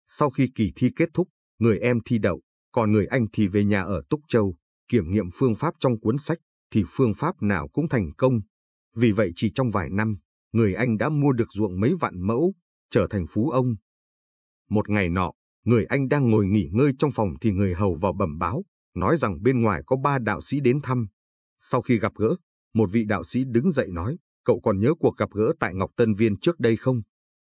Sau khi kỳ thi kết thúc, người em thi đậu, còn người anh thì về nhà ở Túc Châu, kiểm nghiệm phương pháp trong cuốn sách thì phương pháp nào cũng thành công. Vì vậy chỉ trong vài năm, người anh đã mua được ruộng mấy vạn mẫu, trở thành phú ông. Một ngày nọ, người anh đang ngồi nghỉ ngơi trong phòng thì người hầu vào bẩm báo, nói rằng bên ngoài có ba đạo sĩ đến thăm. Sau khi gặp gỡ, một vị đạo sĩ đứng dậy nói, cậu còn nhớ cuộc gặp gỡ tại Ngọc Tân Viên trước đây không?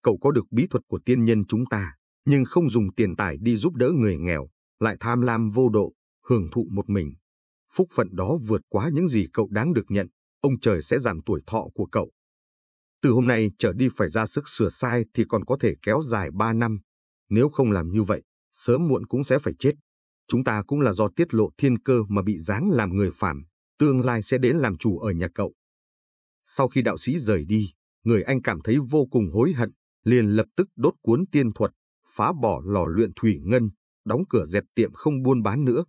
Cậu có được bí thuật của tiên nhân chúng ta? nhưng không dùng tiền tài đi giúp đỡ người nghèo, lại tham lam vô độ, hưởng thụ một mình. Phúc phận đó vượt quá những gì cậu đáng được nhận, ông trời sẽ giảm tuổi thọ của cậu. Từ hôm nay trở đi phải ra sức sửa sai thì còn có thể kéo dài ba năm. Nếu không làm như vậy, sớm muộn cũng sẽ phải chết. Chúng ta cũng là do tiết lộ thiên cơ mà bị giáng làm người phản, tương lai sẽ đến làm chủ ở nhà cậu. Sau khi đạo sĩ rời đi, người anh cảm thấy vô cùng hối hận, liền lập tức đốt cuốn tiên thuật phá bỏ lò luyện thủy ngân, đóng cửa dẹp tiệm không buôn bán nữa.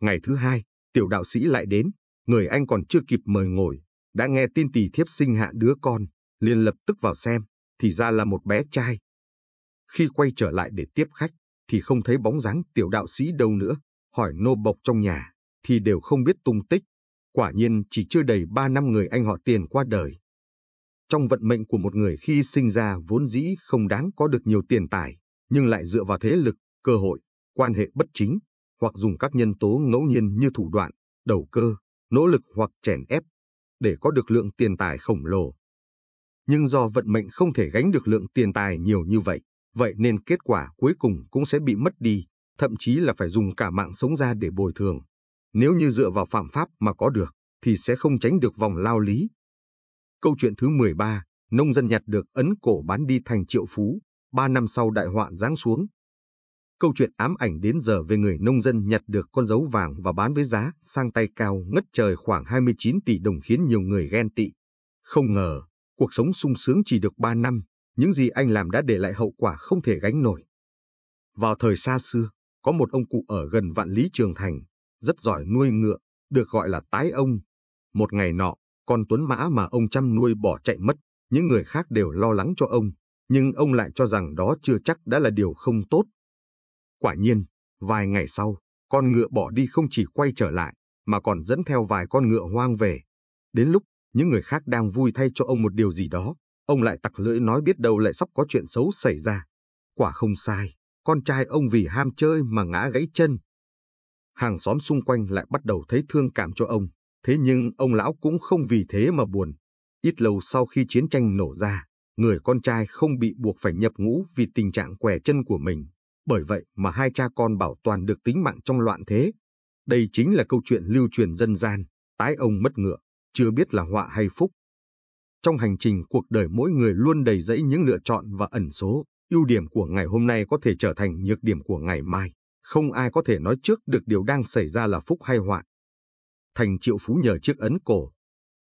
Ngày thứ hai, tiểu đạo sĩ lại đến, người anh còn chưa kịp mời ngồi, đã nghe tin tỷ thiếp sinh hạ đứa con, liền lập tức vào xem, thì ra là một bé trai. Khi quay trở lại để tiếp khách, thì không thấy bóng dáng tiểu đạo sĩ đâu nữa, hỏi nô bộc trong nhà, thì đều không biết tung tích. Quả nhiên chỉ chưa đầy ba năm người anh họ tiền qua đời. Trong vận mệnh của một người khi sinh ra vốn dĩ không đáng có được nhiều tiền tài, nhưng lại dựa vào thế lực, cơ hội, quan hệ bất chính, hoặc dùng các nhân tố ngẫu nhiên như thủ đoạn, đầu cơ, nỗ lực hoặc chèn ép, để có được lượng tiền tài khổng lồ. Nhưng do vận mệnh không thể gánh được lượng tiền tài nhiều như vậy, vậy nên kết quả cuối cùng cũng sẽ bị mất đi, thậm chí là phải dùng cả mạng sống ra để bồi thường. Nếu như dựa vào phạm pháp mà có được, thì sẽ không tránh được vòng lao lý. Câu chuyện thứ 13, nông dân nhặt được ấn cổ bán đi thành triệu phú ba năm sau đại họa giáng xuống. Câu chuyện ám ảnh đến giờ về người nông dân nhặt được con dấu vàng và bán với giá sang tay cao ngất trời khoảng 29 tỷ đồng khiến nhiều người ghen tị. Không ngờ, cuộc sống sung sướng chỉ được 3 năm, những gì anh làm đã để lại hậu quả không thể gánh nổi. Vào thời xa xưa, có một ông cụ ở gần vạn lý trường thành, rất giỏi nuôi ngựa, được gọi là tái ông. Một ngày nọ, con tuấn mã mà ông chăm nuôi bỏ chạy mất, những người khác đều lo lắng cho ông, nhưng ông lại cho rằng đó chưa chắc đã là điều không tốt. Quả nhiên, vài ngày sau, con ngựa bỏ đi không chỉ quay trở lại, mà còn dẫn theo vài con ngựa hoang về. Đến lúc, những người khác đang vui thay cho ông một điều gì đó, ông lại tặc lưỡi nói biết đâu lại sắp có chuyện xấu xảy ra. Quả không sai, con trai ông vì ham chơi mà ngã gãy chân. Hàng xóm xung quanh lại bắt đầu thấy thương cảm cho ông, thế nhưng ông lão cũng không vì thế mà buồn. Ít lâu sau khi chiến tranh nổ ra, người con trai không bị buộc phải nhập ngũ vì tình trạng què chân của mình. Bởi vậy mà hai cha con bảo toàn được tính mạng trong loạn thế. Đây chính là câu chuyện lưu truyền dân gian, tái ông mất ngựa, chưa biết là họa hay phúc. Trong hành trình cuộc đời mỗi người luôn đầy dẫy những lựa chọn và ẩn số, ưu điểm của ngày hôm nay có thể trở thành nhược điểm của ngày mai. Không ai có thể nói trước được điều đang xảy ra là phúc hay họa. Thành triệu phú nhờ chiếc ấn cổ.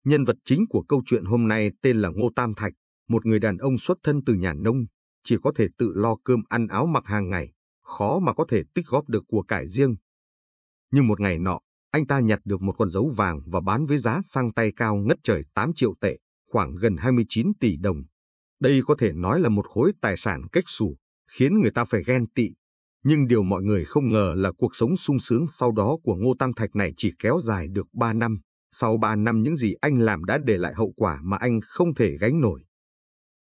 Nhân vật chính của câu chuyện hôm nay tên là Ngô Tam Thạch một người đàn ông xuất thân từ nhà nông, chỉ có thể tự lo cơm ăn áo mặc hàng ngày, khó mà có thể tích góp được của cải riêng. Nhưng một ngày nọ, anh ta nhặt được một con dấu vàng và bán với giá sang tay cao ngất trời 8 triệu tệ, khoảng gần 29 tỷ đồng. Đây có thể nói là một khối tài sản cách xù, khiến người ta phải ghen tị. Nhưng điều mọi người không ngờ là cuộc sống sung sướng sau đó của Ngô Tam Thạch này chỉ kéo dài được 3 năm. Sau 3 năm những gì anh làm đã để lại hậu quả mà anh không thể gánh nổi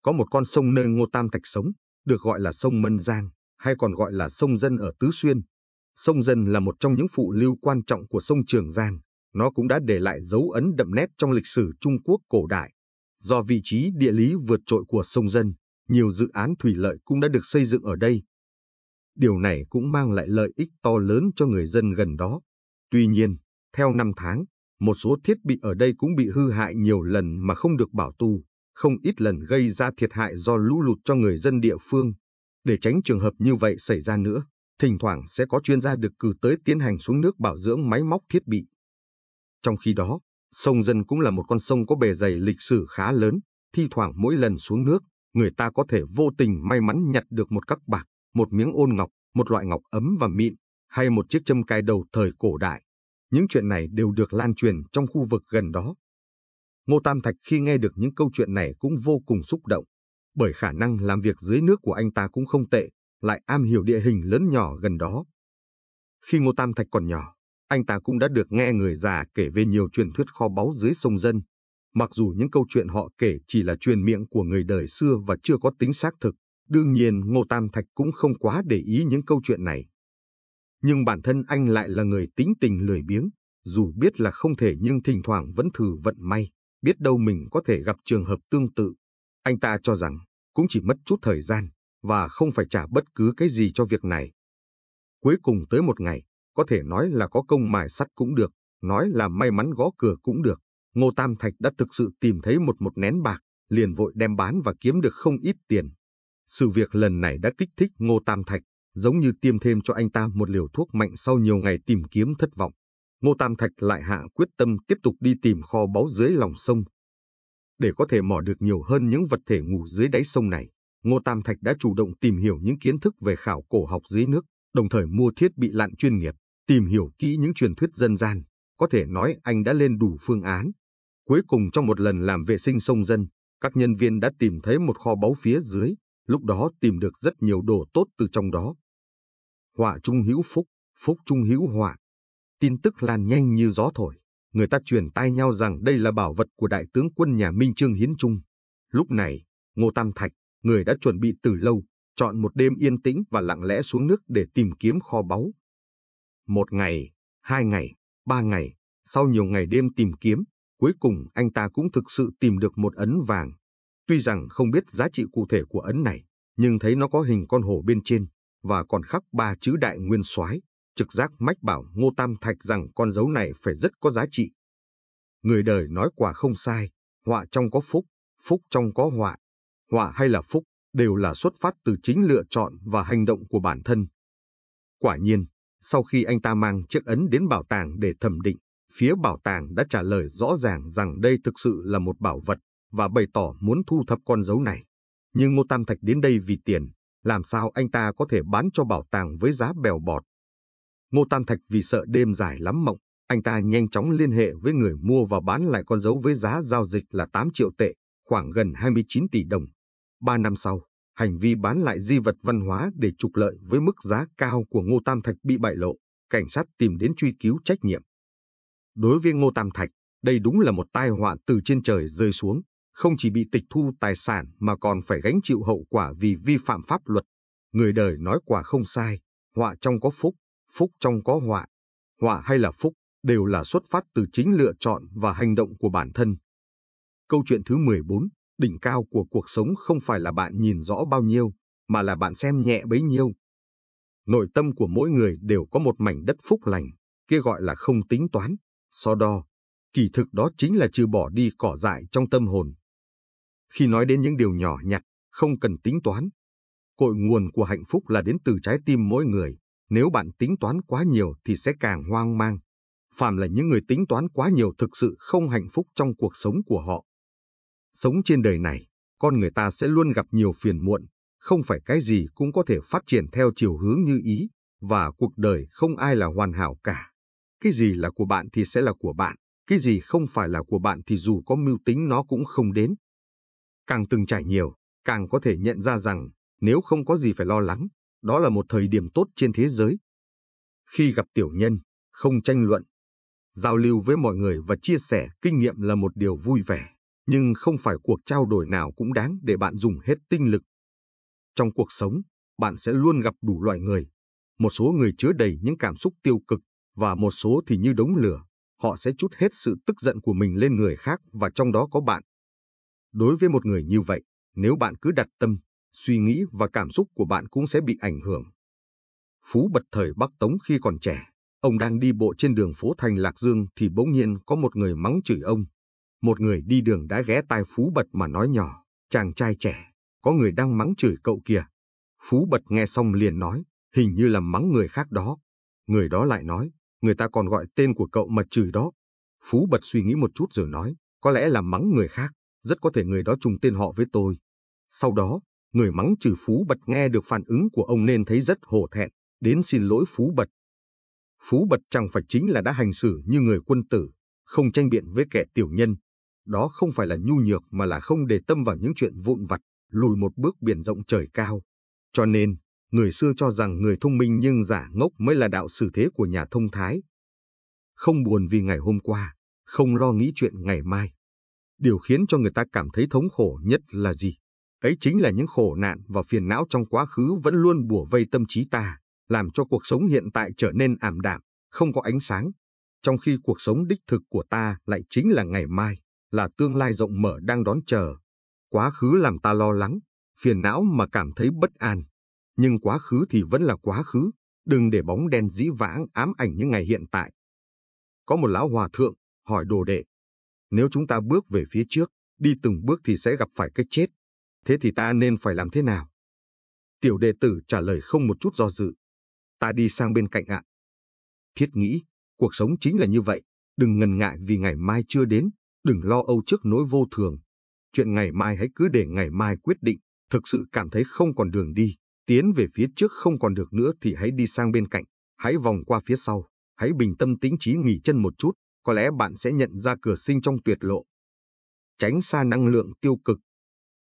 có một con sông nơi Ngô Tam Thạch sống, được gọi là sông Mân Giang, hay còn gọi là sông Dân ở Tứ Xuyên. Sông Dân là một trong những phụ lưu quan trọng của sông Trường Giang, nó cũng đã để lại dấu ấn đậm nét trong lịch sử Trung Quốc cổ đại. Do vị trí địa lý vượt trội của sông Dân, nhiều dự án thủy lợi cũng đã được xây dựng ở đây. Điều này cũng mang lại lợi ích to lớn cho người dân gần đó. Tuy nhiên, theo năm tháng, một số thiết bị ở đây cũng bị hư hại nhiều lần mà không được bảo tu không ít lần gây ra thiệt hại do lũ lụt cho người dân địa phương. Để tránh trường hợp như vậy xảy ra nữa, thỉnh thoảng sẽ có chuyên gia được cử tới tiến hành xuống nước bảo dưỡng máy móc thiết bị. Trong khi đó, sông Dân cũng là một con sông có bề dày lịch sử khá lớn, thi thoảng mỗi lần xuống nước, người ta có thể vô tình may mắn nhặt được một cắc bạc, một miếng ôn ngọc, một loại ngọc ấm và mịn, hay một chiếc châm cài đầu thời cổ đại. Những chuyện này đều được lan truyền trong khu vực gần đó. Ngô Tam Thạch khi nghe được những câu chuyện này cũng vô cùng xúc động, bởi khả năng làm việc dưới nước của anh ta cũng không tệ, lại am hiểu địa hình lớn nhỏ gần đó. Khi Ngô Tam Thạch còn nhỏ, anh ta cũng đã được nghe người già kể về nhiều truyền thuyết kho báu dưới sông dân. Mặc dù những câu chuyện họ kể chỉ là truyền miệng của người đời xưa và chưa có tính xác thực, đương nhiên Ngô Tam Thạch cũng không quá để ý những câu chuyện này. Nhưng bản thân anh lại là người tính tình lười biếng, dù biết là không thể nhưng thỉnh thoảng vẫn thử vận may biết đâu mình có thể gặp trường hợp tương tự. Anh ta cho rằng cũng chỉ mất chút thời gian và không phải trả bất cứ cái gì cho việc này. Cuối cùng tới một ngày, có thể nói là có công mài sắt cũng được, nói là may mắn gõ cửa cũng được. Ngô Tam Thạch đã thực sự tìm thấy một một nén bạc, liền vội đem bán và kiếm được không ít tiền. Sự việc lần này đã kích thích Ngô Tam Thạch, giống như tiêm thêm cho anh ta một liều thuốc mạnh sau nhiều ngày tìm kiếm thất vọng. Ngô Tam Thạch lại hạ quyết tâm tiếp tục đi tìm kho báu dưới lòng sông. Để có thể mò được nhiều hơn những vật thể ngủ dưới đáy sông này, Ngô Tam Thạch đã chủ động tìm hiểu những kiến thức về khảo cổ học dưới nước, đồng thời mua thiết bị lặn chuyên nghiệp, tìm hiểu kỹ những truyền thuyết dân gian. Có thể nói anh đã lên đủ phương án. Cuối cùng trong một lần làm vệ sinh sông dân, các nhân viên đã tìm thấy một kho báu phía dưới, lúc đó tìm được rất nhiều đồ tốt từ trong đó. Họa trung hữu phúc, phúc trung hữu họa, Tin tức lan nhanh như gió thổi, người ta truyền tai nhau rằng đây là bảo vật của đại tướng quân nhà Minh Trương Hiến Trung. Lúc này, Ngô Tam Thạch, người đã chuẩn bị từ lâu, chọn một đêm yên tĩnh và lặng lẽ xuống nước để tìm kiếm kho báu. Một ngày, hai ngày, ba ngày, sau nhiều ngày đêm tìm kiếm, cuối cùng anh ta cũng thực sự tìm được một ấn vàng. Tuy rằng không biết giá trị cụ thể của ấn này, nhưng thấy nó có hình con hổ bên trên và còn khắc ba chữ đại nguyên soái trực giác mách bảo Ngô Tam Thạch rằng con dấu này phải rất có giá trị. Người đời nói quả không sai, họa trong có phúc, phúc trong có họa. Họa hay là phúc đều là xuất phát từ chính lựa chọn và hành động của bản thân. Quả nhiên, sau khi anh ta mang chiếc ấn đến bảo tàng để thẩm định, phía bảo tàng đã trả lời rõ ràng rằng đây thực sự là một bảo vật và bày tỏ muốn thu thập con dấu này. Nhưng Ngô Tam Thạch đến đây vì tiền, làm sao anh ta có thể bán cho bảo tàng với giá bèo bọt. Ngô Tam Thạch vì sợ đêm dài lắm mộng, anh ta nhanh chóng liên hệ với người mua và bán lại con dấu với giá giao dịch là 8 triệu tệ, khoảng gần 29 tỷ đồng. Ba năm sau, hành vi bán lại di vật văn hóa để trục lợi với mức giá cao của Ngô Tam Thạch bị bại lộ, cảnh sát tìm đến truy cứu trách nhiệm. Đối với Ngô Tam Thạch, đây đúng là một tai họa từ trên trời rơi xuống, không chỉ bị tịch thu tài sản mà còn phải gánh chịu hậu quả vì vi phạm pháp luật. Người đời nói quả không sai, họa trong có phúc, phúc trong có họa, họa hay là phúc đều là xuất phát từ chính lựa chọn và hành động của bản thân. Câu chuyện thứ 14, đỉnh cao của cuộc sống không phải là bạn nhìn rõ bao nhiêu, mà là bạn xem nhẹ bấy nhiêu. Nội tâm của mỗi người đều có một mảnh đất phúc lành, kia gọi là không tính toán, so đo. Kỳ thực đó chính là trừ bỏ đi cỏ dại trong tâm hồn. Khi nói đến những điều nhỏ nhặt, không cần tính toán. Cội nguồn của hạnh phúc là đến từ trái tim mỗi người. Nếu bạn tính toán quá nhiều thì sẽ càng hoang mang. Phạm là những người tính toán quá nhiều thực sự không hạnh phúc trong cuộc sống của họ. Sống trên đời này, con người ta sẽ luôn gặp nhiều phiền muộn, không phải cái gì cũng có thể phát triển theo chiều hướng như ý, và cuộc đời không ai là hoàn hảo cả. Cái gì là của bạn thì sẽ là của bạn, cái gì không phải là của bạn thì dù có mưu tính nó cũng không đến. Càng từng trải nhiều, càng có thể nhận ra rằng nếu không có gì phải lo lắng, đó là một thời điểm tốt trên thế giới. Khi gặp tiểu nhân, không tranh luận, giao lưu với mọi người và chia sẻ kinh nghiệm là một điều vui vẻ, nhưng không phải cuộc trao đổi nào cũng đáng để bạn dùng hết tinh lực. Trong cuộc sống, bạn sẽ luôn gặp đủ loại người, một số người chứa đầy những cảm xúc tiêu cực và một số thì như đống lửa, họ sẽ chút hết sự tức giận của mình lên người khác và trong đó có bạn. Đối với một người như vậy, nếu bạn cứ đặt tâm suy nghĩ và cảm xúc của bạn cũng sẽ bị ảnh hưởng. Phú bật thời Bắc Tống khi còn trẻ, ông đang đi bộ trên đường phố thành Lạc Dương thì bỗng nhiên có một người mắng chửi ông. Một người đi đường đã ghé tai Phú bật mà nói nhỏ, chàng trai trẻ, có người đang mắng chửi cậu kìa. Phú bật nghe xong liền nói, hình như là mắng người khác đó. Người đó lại nói, người ta còn gọi tên của cậu mà chửi đó. Phú bật suy nghĩ một chút rồi nói, có lẽ là mắng người khác, rất có thể người đó trùng tên họ với tôi. Sau đó, người mắng trừ Phú Bật nghe được phản ứng của ông nên thấy rất hổ thẹn, đến xin lỗi Phú Bật. Phú Bật chẳng phải chính là đã hành xử như người quân tử, không tranh biện với kẻ tiểu nhân. Đó không phải là nhu nhược mà là không để tâm vào những chuyện vụn vặt, lùi một bước biển rộng trời cao. Cho nên, người xưa cho rằng người thông minh nhưng giả ngốc mới là đạo xử thế của nhà thông thái. Không buồn vì ngày hôm qua, không lo nghĩ chuyện ngày mai. Điều khiến cho người ta cảm thấy thống khổ nhất là gì? Ấy chính là những khổ nạn và phiền não trong quá khứ vẫn luôn bùa vây tâm trí ta, làm cho cuộc sống hiện tại trở nên ảm đạm, không có ánh sáng. Trong khi cuộc sống đích thực của ta lại chính là ngày mai, là tương lai rộng mở đang đón chờ. Quá khứ làm ta lo lắng, phiền não mà cảm thấy bất an. Nhưng quá khứ thì vẫn là quá khứ, đừng để bóng đen dĩ vãng ám ảnh những ngày hiện tại. Có một lão hòa thượng hỏi đồ đệ, nếu chúng ta bước về phía trước, đi từng bước thì sẽ gặp phải cái chết, Thế thì ta nên phải làm thế nào? Tiểu đệ tử trả lời không một chút do dự. Ta đi sang bên cạnh ạ. Thiết nghĩ, cuộc sống chính là như vậy. Đừng ngần ngại vì ngày mai chưa đến, đừng lo âu trước nỗi vô thường. Chuyện ngày mai hãy cứ để ngày mai quyết định, thực sự cảm thấy không còn đường đi, tiến về phía trước không còn được nữa thì hãy đi sang bên cạnh, hãy vòng qua phía sau, hãy bình tâm tĩnh trí nghỉ chân một chút, có lẽ bạn sẽ nhận ra cửa sinh trong tuyệt lộ. Tránh xa năng lượng tiêu cực,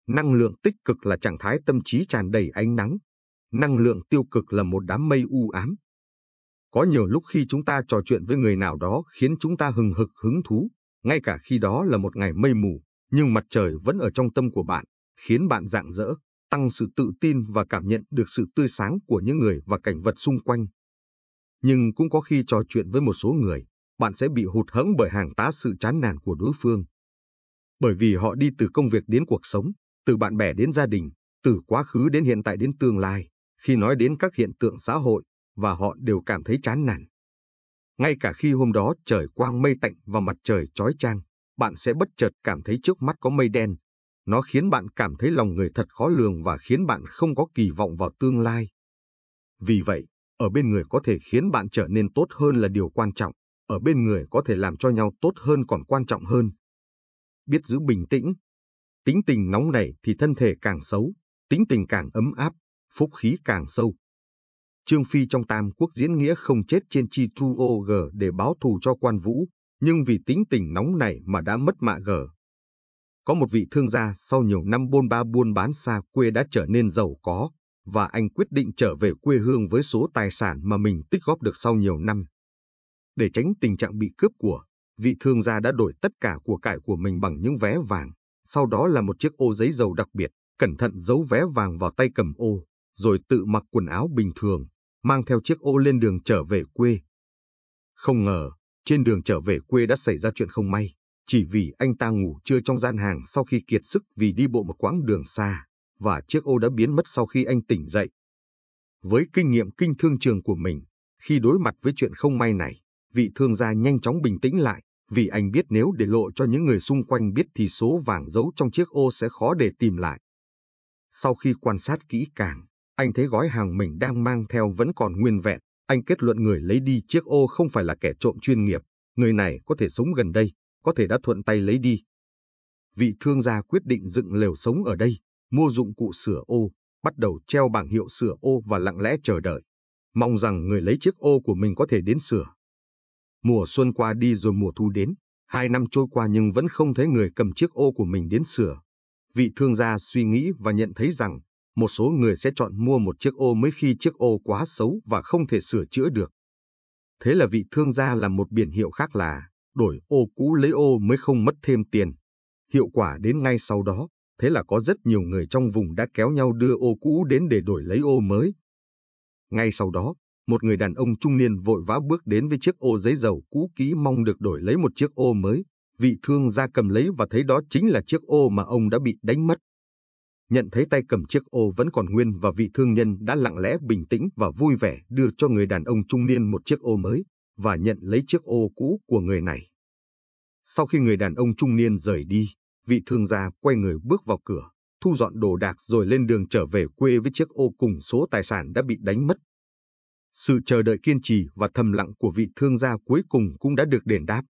Năng lượng tích cực là trạng thái tâm trí tràn đầy ánh nắng. Năng lượng tiêu cực là một đám mây u ám. Có nhiều lúc khi chúng ta trò chuyện với người nào đó khiến chúng ta hừng hực hứng thú, ngay cả khi đó là một ngày mây mù, nhưng mặt trời vẫn ở trong tâm của bạn, khiến bạn rạng rỡ, tăng sự tự tin và cảm nhận được sự tươi sáng của những người và cảnh vật xung quanh. Nhưng cũng có khi trò chuyện với một số người, bạn sẽ bị hụt hẫng bởi hàng tá sự chán nản của đối phương. Bởi vì họ đi từ công việc đến cuộc sống, từ bạn bè đến gia đình, từ quá khứ đến hiện tại đến tương lai, khi nói đến các hiện tượng xã hội và họ đều cảm thấy chán nản. Ngay cả khi hôm đó trời quang mây tạnh và mặt trời chói chang, bạn sẽ bất chợt cảm thấy trước mắt có mây đen. Nó khiến bạn cảm thấy lòng người thật khó lường và khiến bạn không có kỳ vọng vào tương lai. Vì vậy, ở bên người có thể khiến bạn trở nên tốt hơn là điều quan trọng, ở bên người có thể làm cho nhau tốt hơn còn quan trọng hơn. Biết giữ bình tĩnh, Tính tình nóng nảy thì thân thể càng xấu, tính tình càng ấm áp, phúc khí càng sâu. Trương Phi trong Tam Quốc diễn nghĩa không chết trên chi Chu Ô G để báo thù cho quan vũ, nhưng vì tính tình nóng nảy mà đã mất mạ G. Có một vị thương gia sau nhiều năm buôn ba buôn bán xa quê đã trở nên giàu có, và anh quyết định trở về quê hương với số tài sản mà mình tích góp được sau nhiều năm. Để tránh tình trạng bị cướp của, vị thương gia đã đổi tất cả của cải của mình bằng những vé vàng sau đó là một chiếc ô giấy dầu đặc biệt, cẩn thận giấu vé vàng vào tay cầm ô, rồi tự mặc quần áo bình thường, mang theo chiếc ô lên đường trở về quê. Không ngờ, trên đường trở về quê đã xảy ra chuyện không may, chỉ vì anh ta ngủ trưa trong gian hàng sau khi kiệt sức vì đi bộ một quãng đường xa, và chiếc ô đã biến mất sau khi anh tỉnh dậy. Với kinh nghiệm kinh thương trường của mình, khi đối mặt với chuyện không may này, vị thương gia nhanh chóng bình tĩnh lại, vì anh biết nếu để lộ cho những người xung quanh biết thì số vàng giấu trong chiếc ô sẽ khó để tìm lại. Sau khi quan sát kỹ càng, anh thấy gói hàng mình đang mang theo vẫn còn nguyên vẹn. Anh kết luận người lấy đi chiếc ô không phải là kẻ trộm chuyên nghiệp. Người này có thể sống gần đây, có thể đã thuận tay lấy đi. Vị thương gia quyết định dựng lều sống ở đây, mua dụng cụ sửa ô, bắt đầu treo bảng hiệu sửa ô và lặng lẽ chờ đợi. Mong rằng người lấy chiếc ô của mình có thể đến sửa. Mùa xuân qua đi rồi mùa thu đến, hai năm trôi qua nhưng vẫn không thấy người cầm chiếc ô của mình đến sửa. Vị thương gia suy nghĩ và nhận thấy rằng một số người sẽ chọn mua một chiếc ô mới khi chiếc ô quá xấu và không thể sửa chữa được. Thế là vị thương gia làm một biển hiệu khác là đổi ô cũ lấy ô mới không mất thêm tiền. Hiệu quả đến ngay sau đó, thế là có rất nhiều người trong vùng đã kéo nhau đưa ô cũ đến để đổi lấy ô mới. Ngay sau đó, một người đàn ông trung niên vội vã bước đến với chiếc ô giấy dầu cũ kỹ mong được đổi lấy một chiếc ô mới. Vị thương gia cầm lấy và thấy đó chính là chiếc ô mà ông đã bị đánh mất. Nhận thấy tay cầm chiếc ô vẫn còn nguyên và vị thương nhân đã lặng lẽ bình tĩnh và vui vẻ đưa cho người đàn ông trung niên một chiếc ô mới và nhận lấy chiếc ô cũ của người này. Sau khi người đàn ông trung niên rời đi, vị thương gia quay người bước vào cửa, thu dọn đồ đạc rồi lên đường trở về quê với chiếc ô cùng số tài sản đã bị đánh mất. Sự chờ đợi kiên trì và thầm lặng của vị thương gia cuối cùng cũng đã được đền đáp.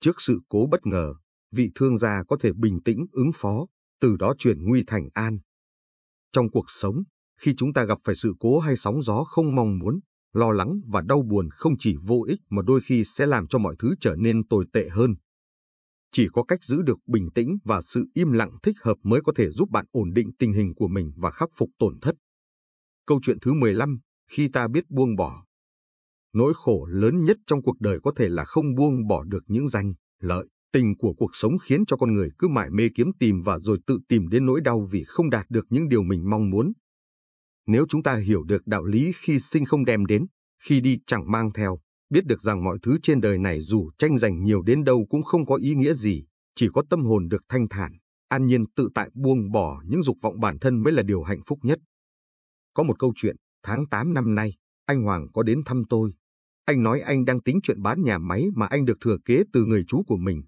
Trước sự cố bất ngờ, vị thương gia có thể bình tĩnh ứng phó, từ đó chuyển nguy thành an. Trong cuộc sống, khi chúng ta gặp phải sự cố hay sóng gió không mong muốn, lo lắng và đau buồn không chỉ vô ích mà đôi khi sẽ làm cho mọi thứ trở nên tồi tệ hơn. Chỉ có cách giữ được bình tĩnh và sự im lặng thích hợp mới có thể giúp bạn ổn định tình hình của mình và khắc phục tổn thất. Câu chuyện thứ 15, khi ta biết buông bỏ. Nỗi khổ lớn nhất trong cuộc đời có thể là không buông bỏ được những danh, lợi, tình của cuộc sống khiến cho con người cứ mãi mê kiếm tìm và rồi tự tìm đến nỗi đau vì không đạt được những điều mình mong muốn. Nếu chúng ta hiểu được đạo lý khi sinh không đem đến, khi đi chẳng mang theo, biết được rằng mọi thứ trên đời này dù tranh giành nhiều đến đâu cũng không có ý nghĩa gì, chỉ có tâm hồn được thanh thản, an nhiên tự tại buông bỏ những dục vọng bản thân mới là điều hạnh phúc nhất. Có một câu chuyện, Tháng 8 năm nay, anh Hoàng có đến thăm tôi. Anh nói anh đang tính chuyện bán nhà máy mà anh được thừa kế từ người chú của mình.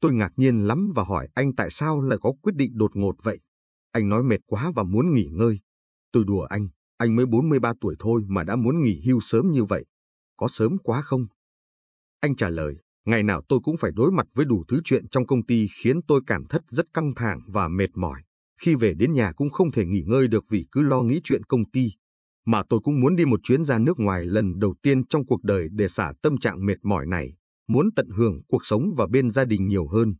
Tôi ngạc nhiên lắm và hỏi anh tại sao lại có quyết định đột ngột vậy. Anh nói mệt quá và muốn nghỉ ngơi. Tôi đùa anh, anh mới 43 tuổi thôi mà đã muốn nghỉ hưu sớm như vậy. Có sớm quá không? Anh trả lời, ngày nào tôi cũng phải đối mặt với đủ thứ chuyện trong công ty khiến tôi cảm thất rất căng thẳng và mệt mỏi. Khi về đến nhà cũng không thể nghỉ ngơi được vì cứ lo nghĩ chuyện công ty mà tôi cũng muốn đi một chuyến ra nước ngoài lần đầu tiên trong cuộc đời để xả tâm trạng mệt mỏi này, muốn tận hưởng cuộc sống và bên gia đình nhiều hơn.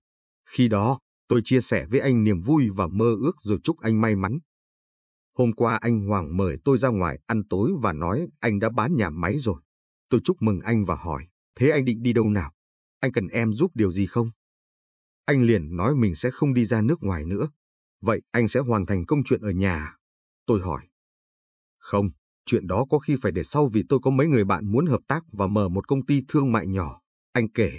Khi đó, tôi chia sẻ với anh niềm vui và mơ ước rồi chúc anh may mắn. Hôm qua anh Hoàng mời tôi ra ngoài ăn tối và nói anh đã bán nhà máy rồi. Tôi chúc mừng anh và hỏi, thế anh định đi đâu nào? Anh cần em giúp điều gì không? Anh liền nói mình sẽ không đi ra nước ngoài nữa. Vậy anh sẽ hoàn thành công chuyện ở nhà. À? Tôi hỏi, không, chuyện đó có khi phải để sau vì tôi có mấy người bạn muốn hợp tác và mở một công ty thương mại nhỏ. Anh kể.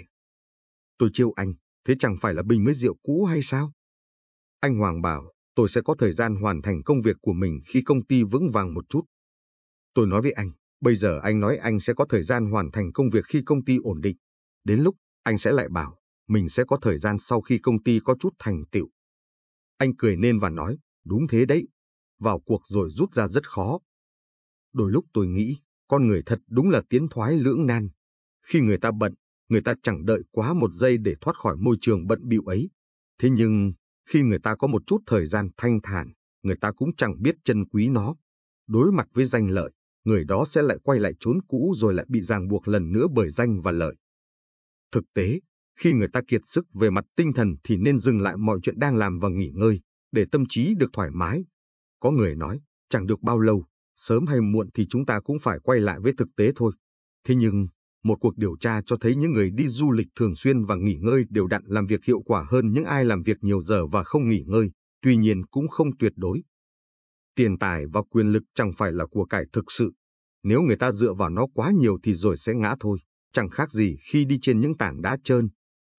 Tôi chiêu anh, thế chẳng phải là bình mới rượu cũ hay sao? Anh Hoàng bảo, tôi sẽ có thời gian hoàn thành công việc của mình khi công ty vững vàng một chút. Tôi nói với anh, bây giờ anh nói anh sẽ có thời gian hoàn thành công việc khi công ty ổn định. Đến lúc, anh sẽ lại bảo, mình sẽ có thời gian sau khi công ty có chút thành tựu. Anh cười nên và nói, đúng thế đấy, vào cuộc rồi rút ra rất khó, Đôi lúc tôi nghĩ, con người thật đúng là tiến thoái lưỡng nan. Khi người ta bận, người ta chẳng đợi quá một giây để thoát khỏi môi trường bận bịu ấy. Thế nhưng, khi người ta có một chút thời gian thanh thản, người ta cũng chẳng biết trân quý nó. Đối mặt với danh lợi, người đó sẽ lại quay lại trốn cũ rồi lại bị ràng buộc lần nữa bởi danh và lợi. Thực tế, khi người ta kiệt sức về mặt tinh thần thì nên dừng lại mọi chuyện đang làm và nghỉ ngơi, để tâm trí được thoải mái. Có người nói, chẳng được bao lâu, sớm hay muộn thì chúng ta cũng phải quay lại với thực tế thôi. Thế nhưng, một cuộc điều tra cho thấy những người đi du lịch thường xuyên và nghỉ ngơi đều đặn làm việc hiệu quả hơn những ai làm việc nhiều giờ và không nghỉ ngơi, tuy nhiên cũng không tuyệt đối. Tiền tài và quyền lực chẳng phải là của cải thực sự. Nếu người ta dựa vào nó quá nhiều thì rồi sẽ ngã thôi, chẳng khác gì khi đi trên những tảng đá trơn.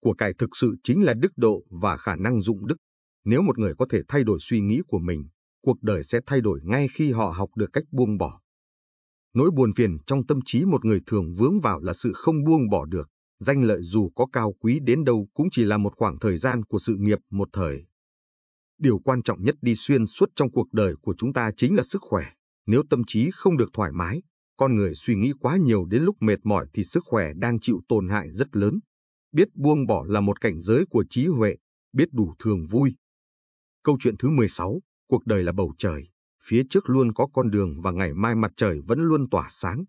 Của cải thực sự chính là đức độ và khả năng dụng đức. Nếu một người có thể thay đổi suy nghĩ của mình, cuộc đời sẽ thay đổi ngay khi họ học được cách buông bỏ. Nỗi buồn phiền trong tâm trí một người thường vướng vào là sự không buông bỏ được, danh lợi dù có cao quý đến đâu cũng chỉ là một khoảng thời gian của sự nghiệp một thời. Điều quan trọng nhất đi xuyên suốt trong cuộc đời của chúng ta chính là sức khỏe. Nếu tâm trí không được thoải mái, con người suy nghĩ quá nhiều đến lúc mệt mỏi thì sức khỏe đang chịu tổn hại rất lớn. Biết buông bỏ là một cảnh giới của trí huệ, biết đủ thường vui. Câu chuyện thứ 16 Cuộc đời là bầu trời, phía trước luôn có con đường và ngày mai mặt trời vẫn luôn tỏa sáng.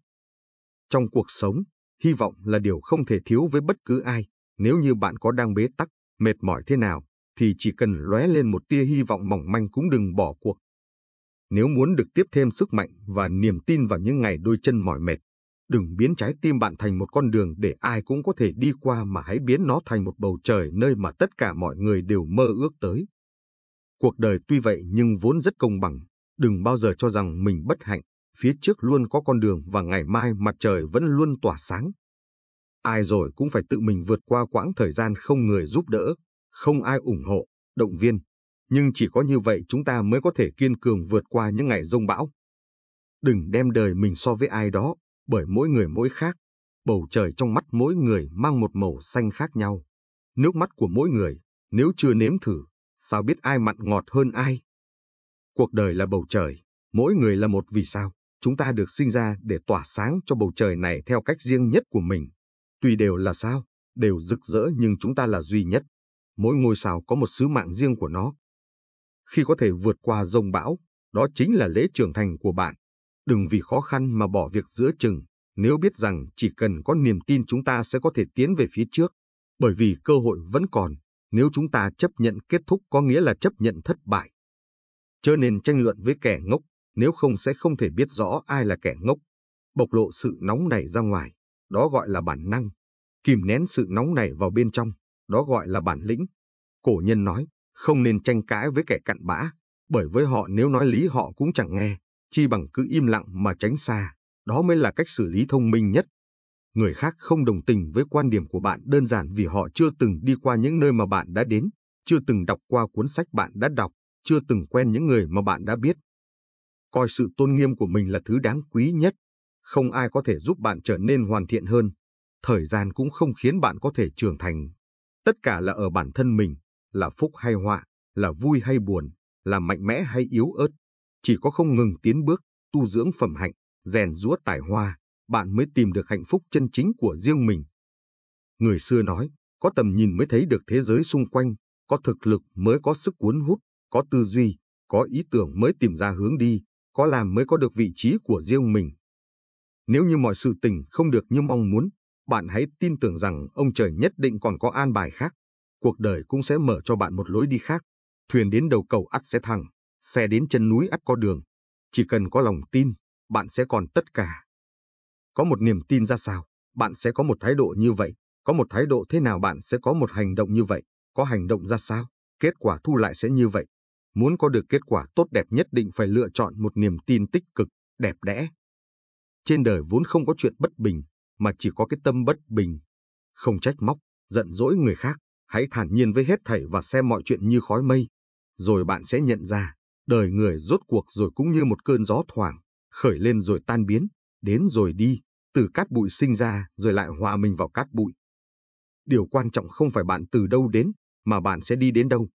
Trong cuộc sống, hy vọng là điều không thể thiếu với bất cứ ai. Nếu như bạn có đang bế tắc, mệt mỏi thế nào, thì chỉ cần lóe lên một tia hy vọng mỏng manh cũng đừng bỏ cuộc. Nếu muốn được tiếp thêm sức mạnh và niềm tin vào những ngày đôi chân mỏi mệt, đừng biến trái tim bạn thành một con đường để ai cũng có thể đi qua mà hãy biến nó thành một bầu trời nơi mà tất cả mọi người đều mơ ước tới. Cuộc đời tuy vậy nhưng vốn rất công bằng, đừng bao giờ cho rằng mình bất hạnh, phía trước luôn có con đường và ngày mai mặt trời vẫn luôn tỏa sáng. Ai rồi cũng phải tự mình vượt qua quãng thời gian không người giúp đỡ, không ai ủng hộ, động viên. Nhưng chỉ có như vậy chúng ta mới có thể kiên cường vượt qua những ngày rông bão. Đừng đem đời mình so với ai đó, bởi mỗi người mỗi khác. Bầu trời trong mắt mỗi người mang một màu xanh khác nhau. Nước mắt của mỗi người, nếu chưa nếm thử, sao biết ai mặn ngọt hơn ai? Cuộc đời là bầu trời, mỗi người là một vì sao. Chúng ta được sinh ra để tỏa sáng cho bầu trời này theo cách riêng nhất của mình. Tuy đều là sao, đều rực rỡ nhưng chúng ta là duy nhất. Mỗi ngôi sao có một sứ mạng riêng của nó. Khi có thể vượt qua rông bão, đó chính là lễ trưởng thành của bạn. Đừng vì khó khăn mà bỏ việc giữa chừng, nếu biết rằng chỉ cần có niềm tin chúng ta sẽ có thể tiến về phía trước, bởi vì cơ hội vẫn còn. Nếu chúng ta chấp nhận kết thúc có nghĩa là chấp nhận thất bại. Chớ nên tranh luận với kẻ ngốc, nếu không sẽ không thể biết rõ ai là kẻ ngốc. Bộc lộ sự nóng này ra ngoài, đó gọi là bản năng. Kìm nén sự nóng này vào bên trong, đó gọi là bản lĩnh. Cổ nhân nói, không nên tranh cãi với kẻ cặn bã, bởi với họ nếu nói lý họ cũng chẳng nghe, chi bằng cứ im lặng mà tránh xa, đó mới là cách xử lý thông minh nhất người khác không đồng tình với quan điểm của bạn đơn giản vì họ chưa từng đi qua những nơi mà bạn đã đến, chưa từng đọc qua cuốn sách bạn đã đọc, chưa từng quen những người mà bạn đã biết. Coi sự tôn nghiêm của mình là thứ đáng quý nhất, không ai có thể giúp bạn trở nên hoàn thiện hơn, thời gian cũng không khiến bạn có thể trưởng thành. Tất cả là ở bản thân mình, là phúc hay họa, là vui hay buồn, là mạnh mẽ hay yếu ớt, chỉ có không ngừng tiến bước, tu dưỡng phẩm hạnh, rèn rũa tài hoa bạn mới tìm được hạnh phúc chân chính của riêng mình. Người xưa nói, có tầm nhìn mới thấy được thế giới xung quanh, có thực lực mới có sức cuốn hút, có tư duy, có ý tưởng mới tìm ra hướng đi, có làm mới có được vị trí của riêng mình. Nếu như mọi sự tình không được như mong muốn, bạn hãy tin tưởng rằng ông trời nhất định còn có an bài khác. Cuộc đời cũng sẽ mở cho bạn một lối đi khác. Thuyền đến đầu cầu ắt sẽ thẳng, xe đến chân núi ắt có đường. Chỉ cần có lòng tin, bạn sẽ còn tất cả có một niềm tin ra sao, bạn sẽ có một thái độ như vậy, có một thái độ thế nào bạn sẽ có một hành động như vậy, có hành động ra sao, kết quả thu lại sẽ như vậy. Muốn có được kết quả tốt đẹp nhất định phải lựa chọn một niềm tin tích cực, đẹp đẽ. Trên đời vốn không có chuyện bất bình, mà chỉ có cái tâm bất bình. Không trách móc, giận dỗi người khác, hãy thản nhiên với hết thảy và xem mọi chuyện như khói mây. Rồi bạn sẽ nhận ra, đời người rốt cuộc rồi cũng như một cơn gió thoảng, khởi lên rồi tan biến, đến rồi đi, từ cát bụi sinh ra rồi lại hòa mình vào cát bụi. Điều quan trọng không phải bạn từ đâu đến, mà bạn sẽ đi đến đâu.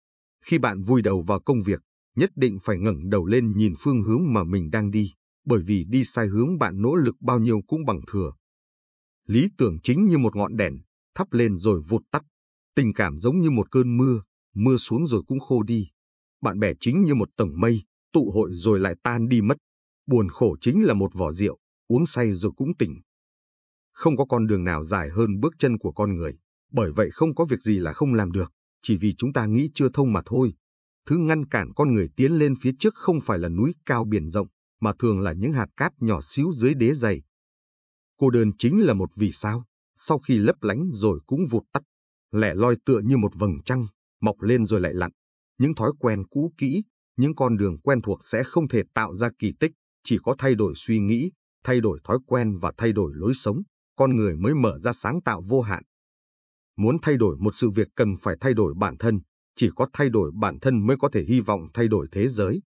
Khi bạn vui đầu vào công việc, nhất định phải ngẩng đầu lên nhìn phương hướng mà mình đang đi, bởi vì đi sai hướng bạn nỗ lực bao nhiêu cũng bằng thừa. Lý tưởng chính như một ngọn đèn, thắp lên rồi vụt tắt. Tình cảm giống như một cơn mưa, mưa xuống rồi cũng khô đi. Bạn bè chính như một tầng mây, tụ hội rồi lại tan đi mất. Buồn khổ chính là một vỏ rượu, uống say rồi cũng tỉnh. Không có con đường nào dài hơn bước chân của con người, bởi vậy không có việc gì là không làm được, chỉ vì chúng ta nghĩ chưa thông mà thôi. Thứ ngăn cản con người tiến lên phía trước không phải là núi cao biển rộng, mà thường là những hạt cát nhỏ xíu dưới đế dày. Cô đơn chính là một vì sao, sau khi lấp lánh rồi cũng vụt tắt, lẻ loi tựa như một vầng trăng, mọc lên rồi lại lặn. Những thói quen cũ kỹ, những con đường quen thuộc sẽ không thể tạo ra kỳ tích, chỉ có thay đổi suy nghĩ, thay đổi thói quen và thay đổi lối sống, con người mới mở ra sáng tạo vô hạn. Muốn thay đổi một sự việc cần phải thay đổi bản thân, chỉ có thay đổi bản thân mới có thể hy vọng thay đổi thế giới.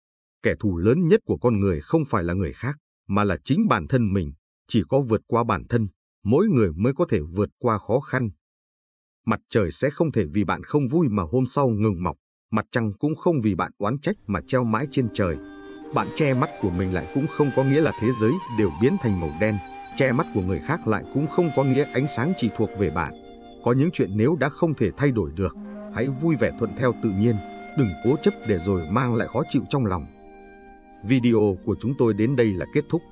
Kẻ thù lớn nhất của con người không phải là người khác, mà là chính bản thân mình, chỉ có vượt qua bản thân, mỗi người mới có thể vượt qua khó khăn. Mặt trời sẽ không thể vì bạn không vui mà hôm sau ngừng mọc, mặt trăng cũng không vì bạn oán trách mà treo mãi trên trời, bạn che mắt của mình lại cũng không có nghĩa là thế giới đều biến thành màu đen, che mắt của người khác lại cũng không có nghĩa ánh sáng chỉ thuộc về bạn. Có những chuyện nếu đã không thể thay đổi được, hãy vui vẻ thuận theo tự nhiên, đừng cố chấp để rồi mang lại khó chịu trong lòng. Video của chúng tôi đến đây là kết thúc.